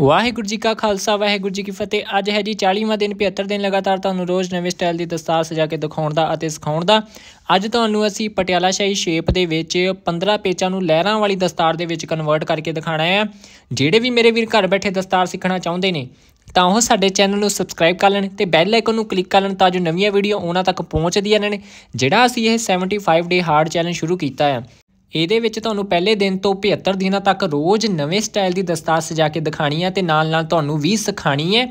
ਵਾਹਿਗੁਰੂ ਜੀ ਕਾ ਖਾਲਸਾ ਵਾਹਿਗੁਰੂ ਜੀ ਕੀ ਫਤਿਹ ਅੱਜ ਹੈ ਜੀ 40ਵਾਂ ਦਿਨ 75 ਦਿਨ ਲਗਾਤਾਰ ਤੁਹਾਨੂੰ ਰੋਜ਼ ਨਵੇਂ ਸਟਾਈਲ ਦੀ ਦਸਤਾਰ ਸਜਾ ਕੇ ਦਿਖਾਉਣ ਦਾ ਅਤੇ ਸਿਖਾਉਣ ਦਾ ਅੱਜ ਤੁਹਾਨੂੰ ਅਸੀਂ ਪਟਿਆਲਾ ਸ਼ਾਹੀ ਸ਼ੇਪ ਦੇ ਵਿੱਚ 15 ਪੇਚਾਂ ਨੂੰ ਲਹਿਰਾਂ ਵਾਲੀ ਦਸਤਾਰ ਦੇ ਵਿੱਚ ਕਨਵਰਟ ਕਰਕੇ ਦਿਖਾਣਾ ਹੈ ਜਿਹੜੇ ਵੀ ਮੇਰੇ ਵੀਰ ਘਰ ਬੈਠੇ ਦਸਤਾਰ ਸਿੱਖਣਾ ਚਾਹੁੰਦੇ ਨੇ ਤਾਂ ਉਹ ਸਾਡੇ ਚੈਨਲ ਨੂੰ ਸਬਸਕ੍ਰਾਈਬ ਕਰ ਲੈਣ ਤੇ ਬੈਲ ਆਈਕਨ ਨੂੰ ਕਲਿੱਕ ਕਰ ਲੈਣ ਤਾਂ ਜੋ ਨਵੀਆਂ ਵੀਡੀਓ ਉਹਨਾਂ ਤੱਕ ਪਹੁੰਚਦੀਆਂ ਰਹਿਣ ਜਿਹੜਾ ਅਸੀਂ ਇਹ 75 ਡੇ ਹਾਰਡ ਚੈਲੰਜ ਸ਼ੁਰੂ ਕੀਤਾ ਹੈ ਇਹਦੇ ਵਿੱਚ ਤੁਹਾਨੂੰ ਪਹਿਲੇ ਦਿਨ ਤੋਂ 75 ਦਿਨਾਂ ਤੱਕ ਰੋਜ਼ ਨਵੇਂ ਸਟਾਈਲ ਦੀ ਦਸਤਾਰ ਸਜਾ ਕੇ ਦਿਖਾਣੀ ਹੈ ਤੇ ਨਾਲ-ਨਾਲ ਤੁਹਾਨੂੰ ਵੀ ਸਿਖਾਣੀ ਹੈ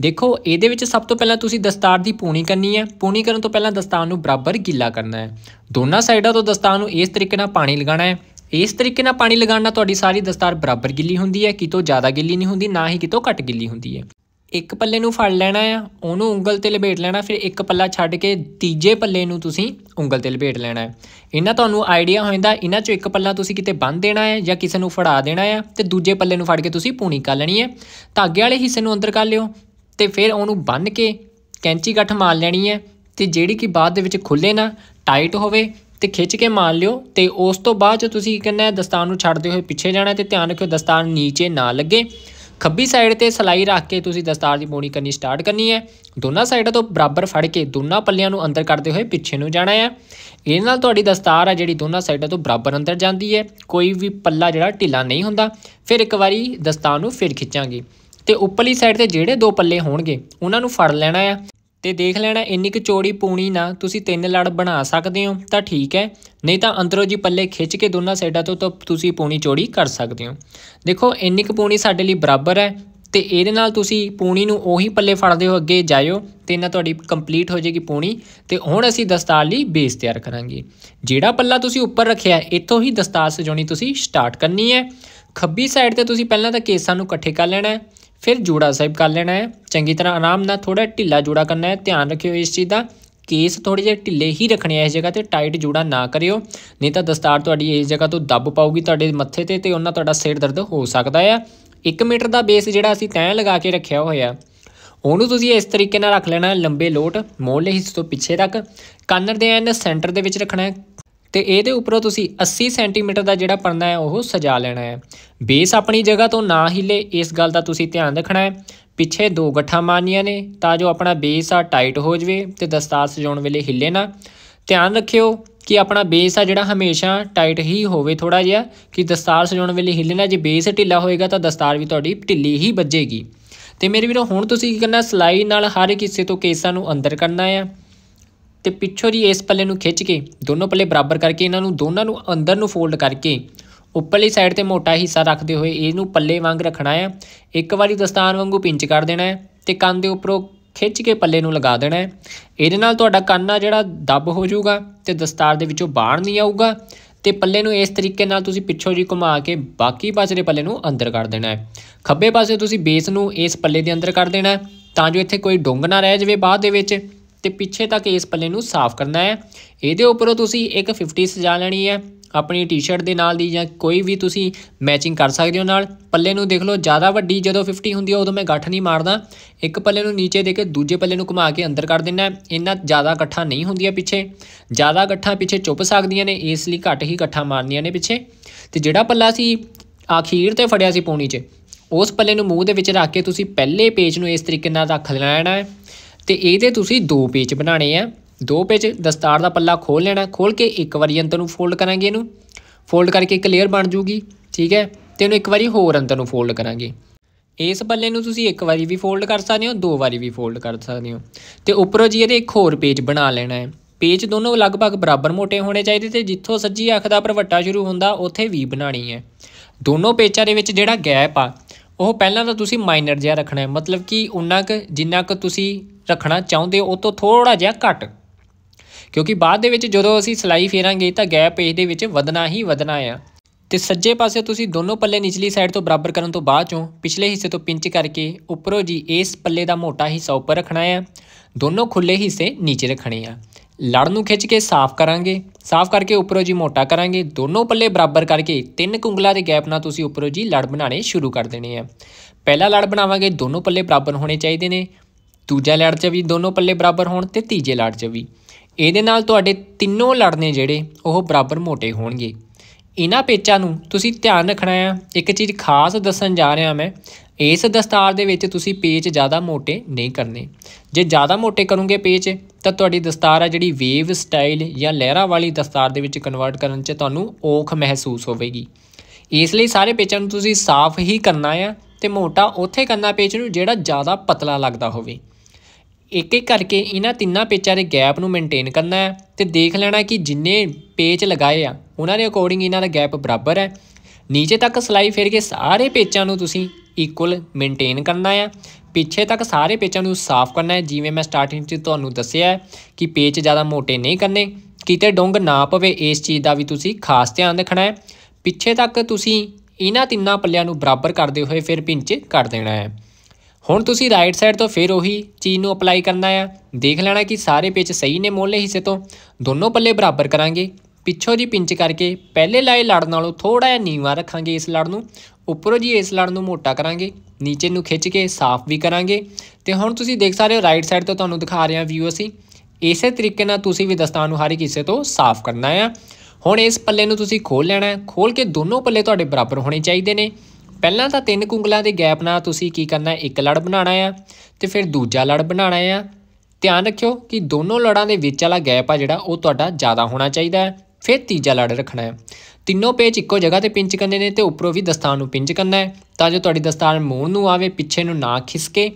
ਦੇਖੋ ਇਹਦੇ ਵਿੱਚ ਸਭ ਤੋਂ ਪਹਿਲਾਂ ਤੁਸੀਂ ਦਸਤਾਰ ਦੀ ਪੂਣੀ ਕਰਨੀ ਹੈ ਪੂਣੀ ਕਰਨ ਤੋਂ ਪਹਿਲਾਂ ਦਸਤਾਰ ਨੂੰ ਬਰਾਬਰ ਗਿੱਲਾ ਕਰਨਾ ਹੈ ਦੋਨਾਂ ਸਾਈਡਾਂ ਤੋਂ ਦਸਤਾਰ ਨੂੰ ਇਸ ਤਰੀਕੇ ਨਾਲ ਪਾਣੀ ਲਗਾਉਣਾ ਹੈ ਇਸ ਤਰੀਕੇ ਨਾਲ ਪਾਣੀ ਲਗਾਉਣ ਨਾਲ ਤੁਹਾਡੀ ਸਾਰੀ ਦਸਤਾਰ ਬਰਾਬਰ ਗਿੱਲੀ ਹੁੰਦੀ ਹੈ ਕਿਤੋਂ ਜ਼ਿਆਦਾ ਗਿੱਲੀ ਨਹੀਂ ਹੁੰਦੀ ਨਾ ਹੀ ਕਿਤੋਂ ਘੱਟ ਗਿੱਲੀ ਹੁੰਦੀ ਹੈ ਇੱਕ ਪੱਲੇ ਨੂੰ ਫੜ ਲੈਣਾ ਆ ਉਹਨੂੰ ਉਂਗਲ ਤੇ ਲਪੇਟ ਲੈਣਾ ਫਿਰ ਇੱਕ ਪੱਲਾ ਛੱਡ ਕੇ ਤੀਜੇ ਪੱਲੇ ਨੂੰ ਤੁਸੀਂ ਉਂਗਲ ਤੇ ਲਪੇਟ ਲੈਣਾ ਹੈ ਇਹਨਾਂ ਤੁਹਾਨੂੰ ਆਈਡੀਆ ਹੋ ਜਾਂਦਾ ਇਹਨਾਂ ਚੋਂ ਇੱਕ ਪੱਲਾ ਤੁਸੀਂ ਕਿਤੇ ਬੰਨ ਦੇਣਾ ਹੈ ਜਾਂ ਕਿਸੇ ਨੂੰ ਫੜਾ ਦੇਣਾ ਹੈ ਤੇ ਦੂਜੇ ਪੱਲੇ ਨੂੰ ਫੜ ਕੇ ਤੁਸੀਂ ਪੂਣੀ ਕਰ ਲੈਣੀ ਹੈ ਧਾਗੇ ਵਾਲੇ ਹਿੱਸੇ ਨੂੰ ਅੰਦਰ ਕਰ ਲਿਓ ਤੇ ਫਿਰ ਉਹਨੂੰ ਬੰਨ ਕੇ ਕੈਂਚੀ ਗੱਠ ਮਾਰ ਲੈਣੀ ਹੈ ਤੇ ਜਿਹੜੀ ਕਿ ਬਾਅਦ ਦੇ ਵਿੱਚ ਖੁੱਲੇ ਨਾ ਟਾਈਟ ਹੋਵੇ ਤੇ ਖਿੱਚ ਕੇ ਮਾਰ ਲਿਓ ਤੇ ਉਸ ਤੋਂ ਬਾਅਦ ਤੁਸੀਂ ਕਹਿੰਦਾ ਦਸਤਾਨ ਨੂੰ ਛੱਡਦੇ ਹੋਏ ਪਿੱਛੇ ਜਾਣਾ ਤੇ ਧਿਆਨ ਰੱਖਿਓ ਦਸਤਾਨ ਨੀਚੇ ਨਾ ਲੱਗੇ ਖੱਬੀ ਸਾਈਡ ਤੇ ਸਲਾਈ ਰੱਖ ਕੇ ਤੁਸੀਂ ਦਸਤਾਰ ਦੀ ਮੋਣੀ ਕਰਨੀ ਸਟਾਰਟ ਕਰਨੀ ਹੈ ਦੋਨਾਂ ਸਾਈਡਾਂ ਤੋਂ ਬਰਾਬਰ ਫੜ ਕੇ ਦੋਨਾਂ ਪੱਲਿਆਂ ਨੂੰ ਅੰਦਰ ਕਰਦੇ ਹੋਏ ਪਿੱਛੇ ਨੂੰ ਜਾਣਾ ਹੈ ਇਹ ਨਾਲ ਤੁਹਾਡੀ ਦਸਤਾਰ ਹੈ ਜਿਹੜੀ ਦੋਨਾਂ ਸਾਈਡਾਂ ਤੋਂ ਬਰਾਬਰ ਅੰਦਰ ਜਾਂਦੀ ਹੈ ਕੋਈ ਵੀ ਪੱਲਾ ਜਿਹੜਾ ਢਿੱਲਾ ਨਹੀਂ ਹੁੰਦਾ ਫਿਰ ਇੱਕ ਵਾਰੀ ਦਸਤਾਰ ਨੂੰ ਫਿਰ ਖਿੱਚਾਂਗੇ ਤੇ ਉੱਪਰਲੀ ਸਾਈਡ ਤੇ ਜਿਹੜੇ ਦੋ ਪੱਲੇ ਹੋਣਗੇ ਉਹਨਾਂ ਨੂੰ ਫੜ ਲੈਣਾ ਹੈ ਤੇ ਦੇਖ ਲੈਣਾ ਇੰਨੀ ਕਿ ਚੋੜੀ ਪੂਣੀ ਨਾ ਤੁਸੀਂ ਤਿੰਨ ਲੜ ਬਣਾ ਸਕਦੇ ਹੋ ਤਾਂ ਠੀਕ ਹੈ ਨਹੀਂ ਤਾਂ ਅੰਦਰੋਂ ਜੀ ਪੱਲੇ ਖਿੱਚ ਕੇ ਦੋਨਾਂ ਸਾਈਡਾਂ ਤੋਂ ਤਾਂ ਤੁਸੀਂ ਪੂਣੀ ਚੋੜੀ ਕਰ ਸਕਦੇ ਹੋ ਦੇਖੋ ਇੰਨੀ ਕਿ ਪੂਣੀ ਸਾਡੇ ਲਈ ਬਰਾਬਰ ਹੈ ਤੇ ਇਹਦੇ ਨਾਲ ਤੁਸੀਂ ਪੂਣੀ ਨੂੰ ਉਹੀ ਪੱਲੇ ਫੜਦੇ ਹੋ ਅੱਗੇ ਜਾਇਓ ਤੇ ਇਹਨਾਂ ਤੁਹਾਡੀ ਕੰਪਲੀਟ ਹੋ ਜਾਏਗੀ ਪੂਣੀ ਤੇ ਹੁਣ ਅਸੀਂ ਦਸਤਾਰ ਲਈ ਬੇਸ ਤਿਆਰ ਕਰਾਂਗੇ ਜਿਹੜਾ ਪੱਲਾ ਤੁਸੀਂ ਉੱਪਰ ਰੱਖਿਆ ਇੱਥੋਂ ਹੀ ਦਸਤਾਰ ਸਜਾਉਣੀ ਤੁਸੀਂ ਸਟਾਰਟ ਕਰਨੀ ਹੈ ਖੱਬੀ ਸਾਈਡ ਤੇ ਤੁਸੀਂ ਪਹਿਲਾਂ ਤਾਂ ਕੇਸਾਂ ਨੂੰ ਇਕੱਠੇ ਕਰ ਲੈਣਾ ਹੈ ਫਿਰ ਜੋੜਾ ਸਾਹਿਬ ਕਰ ਲੈਣਾ ਹੈ ਚੰਗੀ ਤਰ੍ਹਾਂ ਆਰਾਮ ਨਾਲ ਥੋੜਾ ਢਿੱਲਾ ਜੋੜਾ ਕਰਨਾ ਹੈ ਧਿਆਨ ਰੱਖਿਓ ਇਸ ਚੀਜ਼ ਦਾ ਕੇਸ ਥੋੜੇ ਜਿਹਾ ਢਿੱਲੇ ਹੀ ਰੱਖਣੇ ਆ ਇਸ ਜਗ੍ਹਾ ਤੇ ਟਾਈਟ ਜੋੜਾ ਨਾ ਕਰਿਓ ਨਹੀਂ ਤਾਂ ਦਸਤਾਰ ਤੁਹਾਡੀ ਇਸ ਜਗ੍ਹਾ ਤੋਂ ਦੱਬ ਪਾਉਗੀ ਤੁਹਾਡੇ ਮੱਥੇ ਤੇ ਤੇ ਉਹਨਾਂ ਤੁਹਾਡਾ ਸਿਰ ਦਰਦ ਹੋ ਸਕਦਾ ਆ 1 ਮੀਟਰ ਦਾ ਬੇਸ ਜਿਹੜਾ ਅਸੀਂ ਤੈਅ ਲਗਾ ਕੇ ਰੱਖਿਆ ਹੋਇਆ ਉਹਨੂੰ ਤੁਸੀਂ ਇਸ ਤਰੀਕੇ ਨਾਲ ਰੱਖ ਲੈਣਾ ਲੰਬੇ ਲੋਟ ਮੋਢੇ ਹਿੱਸੇ ਤੋਂ ਪਿੱਛੇ ਤੱਕ ਕਾਨਰ ਦੇ ਐਨ ਸੈਂਟਰ ਦੇ ਵਿੱਚ ਰੱਖਣਾ ਹੈ ਤੇ ਇਹਦੇ ਉੱਪਰੋਂ ਤੁਸੀਂ 80 ਸੈਂਟੀਮੀਟਰ ਦਾ ਜਿਹੜਾ ਪਰਨਾ ਹੈ ਉਹ ਸਜਾ ਲੈਣਾ ਹੈ ਬੇਸ ਆਪਣੀ ਜਗ੍ਹਾ ਤੋਂ ਨਾ ਹਿਲੇ ਇਸ ਗੱਲ ਦਾ ਤੁਸੀਂ ਧਿਆਨ ਰੱਖਣਾ ਹੈ ਪਿੱਛੇ ਦੋ ਗੱਠਾਂ ਮਾਰਨੀਆਂ ਨੇ ਤਾਂ ਜੋ ਆਪਣਾ ਬੇਸ ਆ ਟਾਈਟ ਹੋ ਜਵੇ ਤੇ ਦਸਤਾਰ ਸਜਾਉਣ ਵੇਲੇ ਹਿੱਲੇ ਨਾ ਧਿਆਨ ਰੱਖਿਓ ਕਿ ਆਪਣਾ ਬੇਸ ਆ ਜਿਹੜਾ ਹਮੇਸ਼ਾ ਟਾਈਟ ਹੀ ਹੋਵੇ ਥੋੜਾ ਜਿਹਾ ਕਿ ਦਸਤਾਰ ਸਜਾਉਣ ਵੇਲੇ ਹਿੱਲੇ ਨਾ ਜੇ ਬੇਸ ਢਿੱਲਾ ਹੋਏਗਾ ਤਾਂ ਦਸਤਾਰ ਵੀ ਤੁਹਾਡੀ ਢਿੱਲੀ ਹੀ ਵੱਜੇਗੀ ਤੇ ਮੇਰੇ ਵੀਰੋ ਹੁਣ ਤੁਸੀਂ ਕੀ ਕਰਨਾ ਸਲਾਈ ਨਾਲ ਹਰ ਇੱਕ ਹਿੱਸੇ ਤੋਂ ਕੇਸਾਂ ਨੂੰ ਅੰਦਰ ਕਰਨਾ ਆ ਤੇ ਪਿੱਛੋਂ ਜੀ ਇਸ ਪੱਲੇ ਨੂੰ ਖਿੱਚ ਕੇ ਦੋਨੋਂ ਪੱਲੇ ਬਰਾਬਰ ਕਰਕੇ ਇਹਨਾਂ ਨੂੰ ਦੋਨਾਂ ਨੂੰ ਅੰਦਰ ਨੂੰ ਫੋਲਡ ਕਰਕੇ ਉੱਪਰਲੀ ਸਾਈਡ ਤੇ ਮੋਟਾ ਹਿੱਸਾ ਰੱਖਦੇ ਹੋਏ ਇਹਨੂੰ ਪੱਲੇ ਵਾਂਗ ਰੱਖਣਾ ਹੈ ਇੱਕ ਵਾਰੀ ਦਸਤਾਨ ਵਾਂਗੂ ਪਿੰਚ ਕਰ ਦੇਣਾ ਹੈ ਤੇ ਕੰਨ ਦੇ ਉੱਪਰੋਂ ਖਿੱਚ ਕੇ ਪੱਲੇ ਨੂੰ ਲਗਾ ਦੇਣਾ ਹੈ ਇਹਦੇ ਨਾਲ ਤੁਹਾਡਾ ਕੰਨ ਆ ਜਿਹੜਾ ਦੱਬ ਹੋ ਜਾਊਗਾ ਤੇ ਦਸਤਾਰ ਦੇ ਵਿੱਚੋਂ ਬਾਹਰ ਨਹੀਂ ਆਊਗਾ ਤੇ ਪੱਲੇ ਨੂੰ ਇਸ ਤਰੀਕੇ ਨਾਲ ਤੁਸੀਂ ਪਿੱਛੋਂ ਜੀ ਘੁਮਾ ਕੇ ਬਾਕੀ ਬਚਦੇ ਪੱਲੇ ਨੂੰ ਅੰਦਰ ਕਰ ਦੇਣਾ ਹੈ ਖੱਬੇ ਪਾਸੇ ਤੁਸੀਂ ਬੇਸ ਨੂੰ ਇਸ ਪੱਲੇ ਦੇ ਅੰਦਰ ਕਰ ਦੇਣਾ ਤਾਂ ਜੋ ਇੱਥੇ ਕੋਈ ਡੁੰਗ ਨਾ ਰਹਿ ਜਾਵੇ ਬਾਅਦ ਦੇ ਵਿੱਚ ਤੇ ਪਿੱਛੇ ਤੱਕ ਇਸ ਪੱਲੇ ਨੂੰ ਸਾਫ਼ ਕਰਨਾ ਹੈ ਇਹਦੇ ਉੱਪਰੋਂ ਤੁਸੀਂ ਇੱਕ 50 ਸਜਾ ਲੈਣੀ ਹੈ ਆਪਣੀ ਟੀ-ਸ਼ਰਟ ਦੇ ਨਾਲ ਦੀ ਜਾਂ ਕੋਈ ਵੀ ਤੁਸੀਂ ਮੈਚਿੰਗ ਕਰ ਸਕਦੇ ਹੋ ਨਾਲ ਪੱਲੇ ਨੂੰ ਦੇਖ ਲਓ ਜ਼ਿਆਦਾ ਵੱਡੀ ਜਦੋਂ 50 ਹੁੰਦੀ ਹੈ ਉਦੋਂ ਮੈਂ ਗੱਠ ਨਹੀਂ ਮਾਰਦਾ ਇੱਕ ਪੱਲੇ ਨੂੰ ਨੀਚੇ ਦੇ ਕੇ ਦੂਜੇ ਪੱਲੇ ਨੂੰ ਘੁਮਾ ਕੇ ਅੰਦਰ ਕਰ ਦੇਣਾ ਇੰਨਾ ਜ਼ਿਆਦਾ ਇਕੱਠਾ ਨਹੀਂ ਹੁੰਦੀਆਂ ਪਿੱਛੇ ਜ਼ਿਆਦਾ ਇਕੱਠਾ ਪਿੱਛੇ ਚੁੱਪ ਸਕਦੀਆਂ ਨੇ ਇਸ ਲਈ ਘੱਟ ਹੀ ਇਕੱਠਾ ਮਾਰਨੀਆਂ ਨੇ ਪਿੱਛੇ ਤੇ ਜਿਹੜਾ ਪੱਲਾ ਸੀ ਆਖੀਰ ਤੇ ਫੜਿਆ ਸੀ ਪੌਣੀ 'ਚ ਉਸ ਪੱਲੇ ਨੂੰ ਮੂੰਹ ਦੇ ਵਿੱਚ ਰੱਖ ਕੇ ਤੁਸੀਂ ਪਹਿਲੇ ਪੇਜ ਨੂੰ ਇਸ ਤਰੀਕੇ ਨਾਲ ਰੱਖ ਲੈਣਾ ਹੈ ਤੇ ਇਹਦੇ ਤੁਸੀਂ ਦੋ ਪੇਚ ਬਣਾਣੇ ਆ ਦੋ ਪੇਚ ਦਸਤਾਰ ਦਾ ਪੱਲਾ ਖੋਲ ਲੈਣਾ ਖੋਲ ਕੇ ਇੱਕ ਵਾਰੀ ਅੰਦਰ ਨੂੰ ਫੋਲਡ ਕਰਾਂਗੇ ਇਹਨੂੰ ਫੋਲਡ ਕਰਕੇ ਇੱਕ ਲੇਅਰ ਬਣ ਜੂਗੀ ਠੀਕ ਹੈ ਤੇ ਇਹਨੂੰ ਇੱਕ ਵਾਰੀ ਹੋਰ ਅੰਦਰ ਨੂੰ ਫੋਲਡ ਕਰਾਂਗੇ ਇਸ ਪੱਲੇ ਨੂੰ ਤੁਸੀਂ ਇੱਕ ਵਾਰੀ ਵੀ ਫੋਲਡ ਕਰ ਸਕਦੇ ਹੋ ਦੋ ਵਾਰੀ ਵੀ ਫੋਲਡ ਕਰ ਸਕਦੇ ਹੋ ਤੇ ਉੱਪਰੋਂ ਜੀ ਇਹਦੇ ਇੱਕ ਹੋਰ ਪੇਜ ਬਣਾ ਲੈਣਾ ਹੈ ਪੇਜ ਦੋਨੋਂ ਲਗਭਗ ਬਰਾਬਰ ਮੋਟੇ ਹੋਣੇ ਚਾਹੀਦੇ ਤੇ ਜਿੱਥੋਂ ਸੱਜੀ ਅੱਖ ਦਾ ਪਰਵੱਟਾ ਸ਼ੁਰੂ ਹੁੰਦਾ ਉੱਥੇ ਵੀ ਬਣਾਣੀ ਹੈ ਦੋਨੋਂ ਪੇਚਾਂ ਦੇ ਵਿੱਚ ਜਿਹੜਾ ਗੈਪ ਆ ਉਹ ਪਹਿਲਾਂ ਤਾਂ ਤੁਸੀਂ ਮਾਈਨਰ ਜਿਹਾ ਰੱਖਣਾ ਹੈ ਮਤਲਬ ਕਿ ਉਨਾਂ ਕੁ ਜਿੰਨਾ ਕੁ ਤੁਸੀਂ ਰੱਖਣਾ ਚਾਹੁੰਦੇ ਹੋ ਉਹ ਤੋਂ ਥੋੜਾ ਜਿਹਾ ਘੱਟ ਕਿਉਂਕਿ ਬਾਅਦ ਦੇ ਵਿੱਚ ਜਦੋਂ ਅਸੀਂ ਸਲਾਈ ਫੇਰਾਂਗੇ ਤਾਂ ਗੈਪ ਇਸ ਦੇ ਵਿੱਚ ਵਧਣਾ ਹੀ ਵਧਣਾ ਆ ਤੇ ਸੱਜੇ ਪਾਸੇ ਤੁਸੀਂ ਦੋਨੋਂ ਪੱਲੇ ਨਿਚਲੀ ਸਾਈਡ ਤੋਂ ਬਰਾਬਰ ਕਰਨ ਤੋਂ ਬਾਅਦ ਚੋਂ ਪਿਛਲੇ ਹਿੱਸੇ ਤੋਂ ਪਿੰਚ ਕਰਕੇ ਉੱਪਰੋਂ ਜੀ ਇਸ ਪੱਲੇ ਦਾ ਮੋਟਾ ਹਿੱਸਾ ਉੱਪਰ ਰੱਖਣਾ ਆ ਦੋਨੋਂ ਖੁੱਲੇ ਹਿੱਸੇ ਨੀਚੇ ਰੱਖਣੇ ਆ ਲੜ ਨੂੰ ਖਿੱਚ ਕੇ ਸਾਫ਼ ਕਰਾਂਗੇ ਸਾਫ਼ ਕਰਕੇ ਉੱਪਰੋਂ ਜੀ ਮੋਟਾ ਕਰਾਂਗੇ ਦੋਨੋਂ ਪੱਲੇ ਬਰਾਬਰ ਕਰਕੇ ਤਿੰਨ ਕੁੰਗਲਾ ਦੇ ਗੈਪ ਨਾਲ ਤੁਸੀਂ ਉੱਪਰੋਂ ਜੀ ਲੜ ਬਣਾਣੇ ਸ਼ੁਰੂ ਕਰ ਦੇਣੇ ਆ ਪਹਿਲਾ ਲੜ ਬਣਾਵਾਂਗੇ ਦੋਨੋਂ ਪੱਲੇ ਬਰਾਬਰ ਹੋਣੇ ਚਾਹੀਦੇ ਨੇ ਦੂਜਾ ਲੜ 'ਚ ਵੀ ਦੋਨੋਂ ਪੱਲੇ ਬਰਾਬਰ ਹੋਣ ਤੇ ਤੀਜੇ ਲੜ 'ਚ ਵੀ ਇਹਦੇ ਨਾਲ ਤੁਹਾਡੇ ਤਿੰਨੋਂ ਲੜ ਨੇ ਜਿਹੜੇ ਉਹ ਬਰਾਬਰ ਮੋਟੇ ਹੋਣਗੇ ਇਹਨਾਂ ਪੇਚਾਂ ਨੂੰ ਤੁਸੀਂ ਧਿਆਨ ਰੱਖਣਾ ਆ ਇੱਕ ਚੀਜ਼ ਖਾਸ ਦੱਸਣ ਜਾ ਰਿਹਾ ਮੈਂ ਇਸ ਦਸਤਾਰ ਦੇ ਵਿੱਚ ਤੁਸੀਂ ਪੇਚ ਜ਼ਿਆਦਾ ਮੋਟੇ ਨਹੀਂ ਕਰਨੇ ਜੇ ਜ਼ਿਆਦਾ ਮੋਟੇ ਕਰੋਗੇ ਪੇਚ ਤਾਂ ਤੁਹਾਡੀ ਦਸਤਾਰ ਆ ਜਿਹੜੀ ਵੇਵ ਸਟਾਈਲ ਜਾਂ ਲਹਿਰਾ ਵਾਲੀ ਦਸਤਾਰ ਦੇ ਵਿੱਚ ਕਨਵਰਟ ਕਰਨ 'ਚ ਤੁਹਾਨੂੰ ਔਖ ਮਹਿਸੂਸ ਹੋਵੇਗੀ ਇਸ ਲਈ ਸਾਰੇ ਪੇਚਾਂ ਨੂੰ ਤੁਸੀਂ ਸਾਫ਼ ਹੀ ਕਰਨਾ ਆ ਤੇ ਮੋਟਾ ਉੱਥੇ ਕਰਨਾ ਪੇਚ ਨੂੰ ਜਿਹੜਾ ਜ਼ਿਆਦਾ ਪਤਲਾ ਲੱਗਦਾ ਹੋਵੇ ਇੱਕ ਇੱਕ ਕਰਕੇ ਇਹਨਾਂ ਤਿੰਨਾਂ ਪੇਚਾਂ ਦੇ ਗੈਪ ਨੂੰ ਮੇਨਟੇਨ ਕਰਨਾ ਹੈ ਤੇ ਦੇਖ ਲੈਣਾ ਕਿ ਜਿੰਨੇ ਪੇਚ ਲਗਾਏ ਆ ਉਹਨਾਂ ਦੇ ਅਕੋਰਡਿੰਗ ਇਹਨਾਂ ਦਾ ਗੈਪ ਬਰਾਬਰ ਹੈ ਨੀਚੇ ਤੱਕ ਸਲਾਈ ਫੇਰ ਕੇ ਸਾਰੇ ਪੇਚਾਂ ਨੂੰ ਤੁਸੀਂ ਇਕੁਅਲ ਮੇਨਟੇਨ ਕਰਨਾ ਹੈ ਪਿੱਛੇ ਤੱਕ ਸਾਰੇ ਪੇਚਾਂ ਨੂੰ ਸਾਫ਼ ਕਰਨਾ ਹੈ ਜਿਵੇਂ ਮੈਂ ਸਟਾਰਟਿੰਗ 'ਚ ਤੁਹਾਨੂੰ ਦੱਸਿਆ ਕਿ ਪੇਚ ਜ਼ਿਆਦਾ ਮੋਟੇ ਨਹੀਂ ਕਰਨੇ ਕਿਤੇ ਡੰਗ ਨਾ ਪਵੇ ਇਸ ਚੀਜ਼ ਦਾ ਵੀ ਤੁਸੀਂ ਖਾਸ ਧਿਆਨ ਰੱਖਣਾ ਹੈ ਪਿੱਛੇ ਤੱਕ ਤੁਸੀਂ ਇਹਨਾਂ ਤਿੰਨਾਂ ਪੱਲਿਆਂ ਨੂੰ ਬਰਾਬਰ ਕਰਦੇ ਹੋਏ ਫਿਰ ਪਿੰਚ ਕਰ ਦੇਣਾ ਹੈ ਹੁਣ ਤੁਸੀਂ ਰਾਈਟ ਸਾਈਡ ਤੋਂ ਫਿਰ ਉਹੀ ਚੀਜ਼ ਨੂੰ ਅਪਲਾਈ ਕਰਨਾ ਹੈ ਦੇਖ ਲੈਣਾ ਕਿ ਸਾਰੇ ਪੇਚ ਸਹੀ ਨੇ ਮੋਲੇ ਹਿੱਸੇ ਤੋਂ ਦੋਨੋਂ ਪੱਲੇ ਬਰਾਬਰ ਕਰਾਂਗੇ ਪਿੱਛੋਂ ਦੀ ਪਿੰਚ ਕਰਕੇ ਪਹਿਲੇ ਲਾਏ ਲੜ ਨਾਲੋਂ ਥੋੜਾ ਜਿਹਾ ਨੀਵਾ ਰੱਖਾਂਗੇ ਇਸ ਲੜ ਨੂੰ ਉੱਪਰੋਂ ਜੀ ਇਸ ਲੜ ਨੂੰ ਮੋਟਾ ਕਰਾਂਗੇ ਨੀਚੇ ਨੂੰ ਖਿੱਚ ਕੇ ਸਾਫ਼ ਵੀ ਕਰਾਂਗੇ ਤੇ ਹੁਣ ਤੁਸੀਂ ਦੇਖ ਸਕਦੇ ਹੋ ਰਾਈਟ ਸਾਈਡ ਤੋਂ ਤੁਹਾਨੂੰ ਦਿਖਾ ਰਿਹਾ ਵਿਊ ਅਸੀਂ ਇਸੇ ਤਰੀਕੇ ਨਾਲ ਤੁਸੀਂ ਵੀ ਦਸਤਾਨ ਨੂੰ ਹਰ ਕਿਸੇ ਤੋਂ ਸਾਫ਼ ਕਰਨਾ ਹੈ ਹੁਣ ਇਸ ਪੱਲੇ ਨੂੰ ਤੁਸੀਂ ਖੋਲ ਲੈਣਾ ਹੈ ਖੋਲ ਕੇ ਦੋਨੋਂ ਪੱਲੇ ਤੁਹਾਡੇ ਬਰਾਬਰ ਹੋਣੇ ਚਾਹੀਦੇ ਨੇ ਪਹਿਲਾਂ ਤਾਂ ਤਿੰਨ ਕੁੰਗਲਾਂ ਦੇ ਗੈਪ ਨਾਲ ਤੁਸੀਂ ਕੀ ਕਰਨਾ ਇੱਕ ਲੜ ਬਣਾਉਣਾ ਆ ਤੇ ਫਿਰ ਦੂਜਾ ਲੜ ਬਣਾਉਣਾ ਆ ਧਿਆਨ ਰੱਖਿਓ ਕਿ ਦੋਨੋਂ ਲੜਾਂ ਦੇ ਵਿੱਚ ਵਾਲਾ ਗੈਪ ਆ ਜਿਹੜਾ ਉਹ ਤੁਹਾਡਾ ਜ਼ਿਆਦਾ ਹੋਣਾ ਚਾਹੀਦਾ ਹੈ ਫਿਰ ਤੀਜਾ ਲੜ ਰੱਖਣਾ ਹੈ ਤਿੰਨੋਂ ਪੇਚ ਇੱਕੋ ਜਗ੍ਹਾ ਤੇ ਪਿੰਚ ਕਰਨੇ ਨੇ ਤੇ ਉੱਪਰੋਂ ਵੀ ਦਸਤਾਨ ਨੂੰ ਪਿੰਚ ਕਰਨਾ ਹੈ ਤਾਂ ਜੋ ਤੁਹਾਡੀ ਦਸਤਾਨ ਮੂੰਹ ਨੂੰ ਆਵੇ ਪਿੱਛੇ ਨੂੰ ਨਾ ਖਿਸਕੇ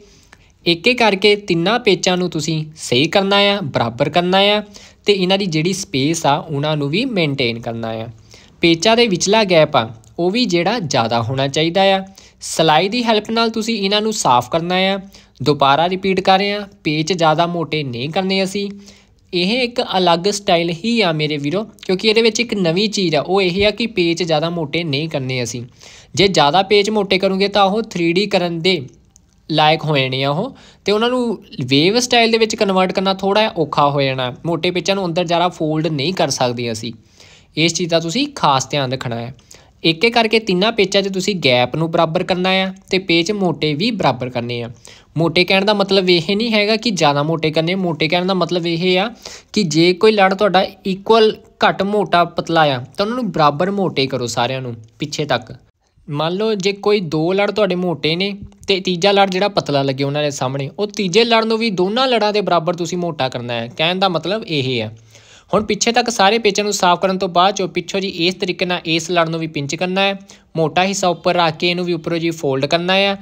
ਇੱਕ ਇੱਕ ਕਰਕੇ ਤਿੰਨਾਂ ਪੇਚਾਂ ਨੂੰ ਤੁਸੀਂ ਸਹੀ ਕਰਨਾ ਹੈ ਬਰਾਬਰ ਕਰਨਾ ਹੈ ਤੇ ਇਹਨਾਂ ਦੀ ਜਿਹੜੀ ਸਪੇਸ ਆ ਉਹਨਾਂ ਨੂੰ ਵੀ ਮੇਨਟੇਨ ਕਰਨਾ ਹੈ ਪੇਚਾਂ ਦੇ ਵਿਚਲਾ ਗੈਪ ਆ ਉਹ ਵੀ ਜਿਹੜਾ ਜ਼ਿਆਦਾ ਹੋਣਾ ਚਾਹੀਦਾ ਆ ਸਲਾਈ ਦੀ ਹੈਲਪ ਨਾਲ ਤੁਸੀਂ ਇਹਨਾਂ ਨੂੰ ਸਾਫ਼ ਕਰਨਾ ਆ ਦੁਬਾਰਾ ਰਿਪੀਟ ਕਰ ਰਹੇ ਆ ਪੇਚ ਜ਼ਿਆਦਾ ਮੋਟੇ ਨਹੀਂ ਕਰਨੇ ਅਸੀਂ ਇਹ ਇੱਕ ਅਲੱਗ ਸਟਾਈਲ ਹੀ ਆ ਮੇਰੇ ਵੀਰੋ ਕਿਉਂਕਿ ਇਹਦੇ ਵਿੱਚ ਇੱਕ ਨਵੀਂ ਚੀਜ਼ ਆ ਉਹ ਇਹ ਆ ਕਿ ਪੇਚ ਜ਼ਿਆਦਾ ਮੋਟੇ ਨਹੀਂ ਕਰਨੇ ਅਸੀਂ ਜੇ ਜ਼ਿਆਦਾ ਪੇਚ ਮੋਟੇ ਕਰੋਗੇ ਤਾਂ ਉਹ 3D ਕਰਨ ਦੇ ਲਾਇਕ ਹੋ ਜਾਣੇ ਆ ਉਹ ਤੇ ਉਹਨਾਂ ਨੂੰ ਵੇਵ ਸਟਾਈਲ ਦੇ ਵਿੱਚ ਕਨਵਰਟ ਕਰਨਾ ਥੋੜਾ ਔਖਾ ਹੋ ਜਾਣਾ ਮੋਟੇ ਪੇਚਾਂ ਨੂੰ ਅੰਦਰ ਜ਼ਿਆਦਾ ਫੋਲਡ ਨਹੀਂ ਕਰ ਸਕਦੇ ਅਸੀਂ ਇਸ ਚੀਜ਼ ਦਾ ਤੁਸੀਂ ਖਾਸ ਧਿਆਨ ਰੱਖਣਾ ਹੈ ਇੱਕ ਇੱਕ ਕਰਕੇ ਤਿੰਨਾਂ ਪੇਚਾਂ 'ਚ ਤੁਸੀਂ ਗੈਪ ਨੂੰ ਬਰਾਬਰ ਕਰਨਾ ਆ ਤੇ ਪੇਚ ਮੋਟੇ ਵੀ ਬਰਾਬਰ ਕਰਨੇ ਆ ਮੋਟੇ ਕਹਿਣ ਦਾ ਮਤਲਬ ਇਹ ਨਹੀਂ ਹੈਗਾ ਕਿ ਜ਼ਿਆਦਾ ਮੋਟੇ ਕਰਨੇ ਮੋਟੇ ਕਹਿਣ ਦਾ ਮਤਲਬ ਇਹ ਆ ਕਿ ਜੇ ਕੋਈ ਲੜ ਤੁਹਾਡਾ ਇਕੁਅਲ ਘੱਟ ਮੋਟਾ ਪਤਲਾ ਆ ਤਾਂ ਉਹਨਾਂ ਨੂੰ ਬਰਾਬਰ ਮੋਟੇ ਕਰੋ ਸਾਰਿਆਂ ਨੂੰ ਪਿੱਛੇ ਤੱਕ ਮੰਨ ਲਓ ਜੇ ਕੋਈ ਦੋ ਲੜ ਤੁਹਾਡੇ ਮੋਟੇ ਨੇ ਤੇ ਤੀਜਾ ਲੜ ਜਿਹੜਾ ਪਤਲਾ ਲੱਗੇ ਉਹਨਾਂ ਦੇ ਸਾਹਮਣੇ ਉਹ ਤੀਜੇ ਲੜ ਨੂੰ ਵੀ ਦੋਨਾਂ ਲੜਾਂ ਦੇ ਬਰਾਬਰ ਤੁਸੀਂ ਮੋਟਾ ਕਰਨਾ ਹੈ ਕਹਿਣ ਦਾ ਮਤਲਬ ਇਹ ਹੈ ਹੁਣ ਪਿੱਛੇ ਤੱਕ ਸਾਰੇ ਪੇਚਾਂ ਨੂੰ ਸਾਫ਼ ਕਰਨ ਤੋਂ ਬਾਅਦ ਜੋ ਪਿੱਛੋ ਜੀ ਇਸ ਤਰੀਕੇ ਨਾਲ ਇਸ ਲੜ ਨੂੰ ਵੀ ਪਿੰਚ ਕਰਨਾ ਹੈ ਮੋਟਾ ਹਿੱਸਾ ਉੱਪਰ ਰੱਖ ਕੇ ਇਹਨੂੰ ਵੀ ਉੱਪਰੋਂ ਜੀ ਫੋਲਡ ਕਰਨਾ ਹੈ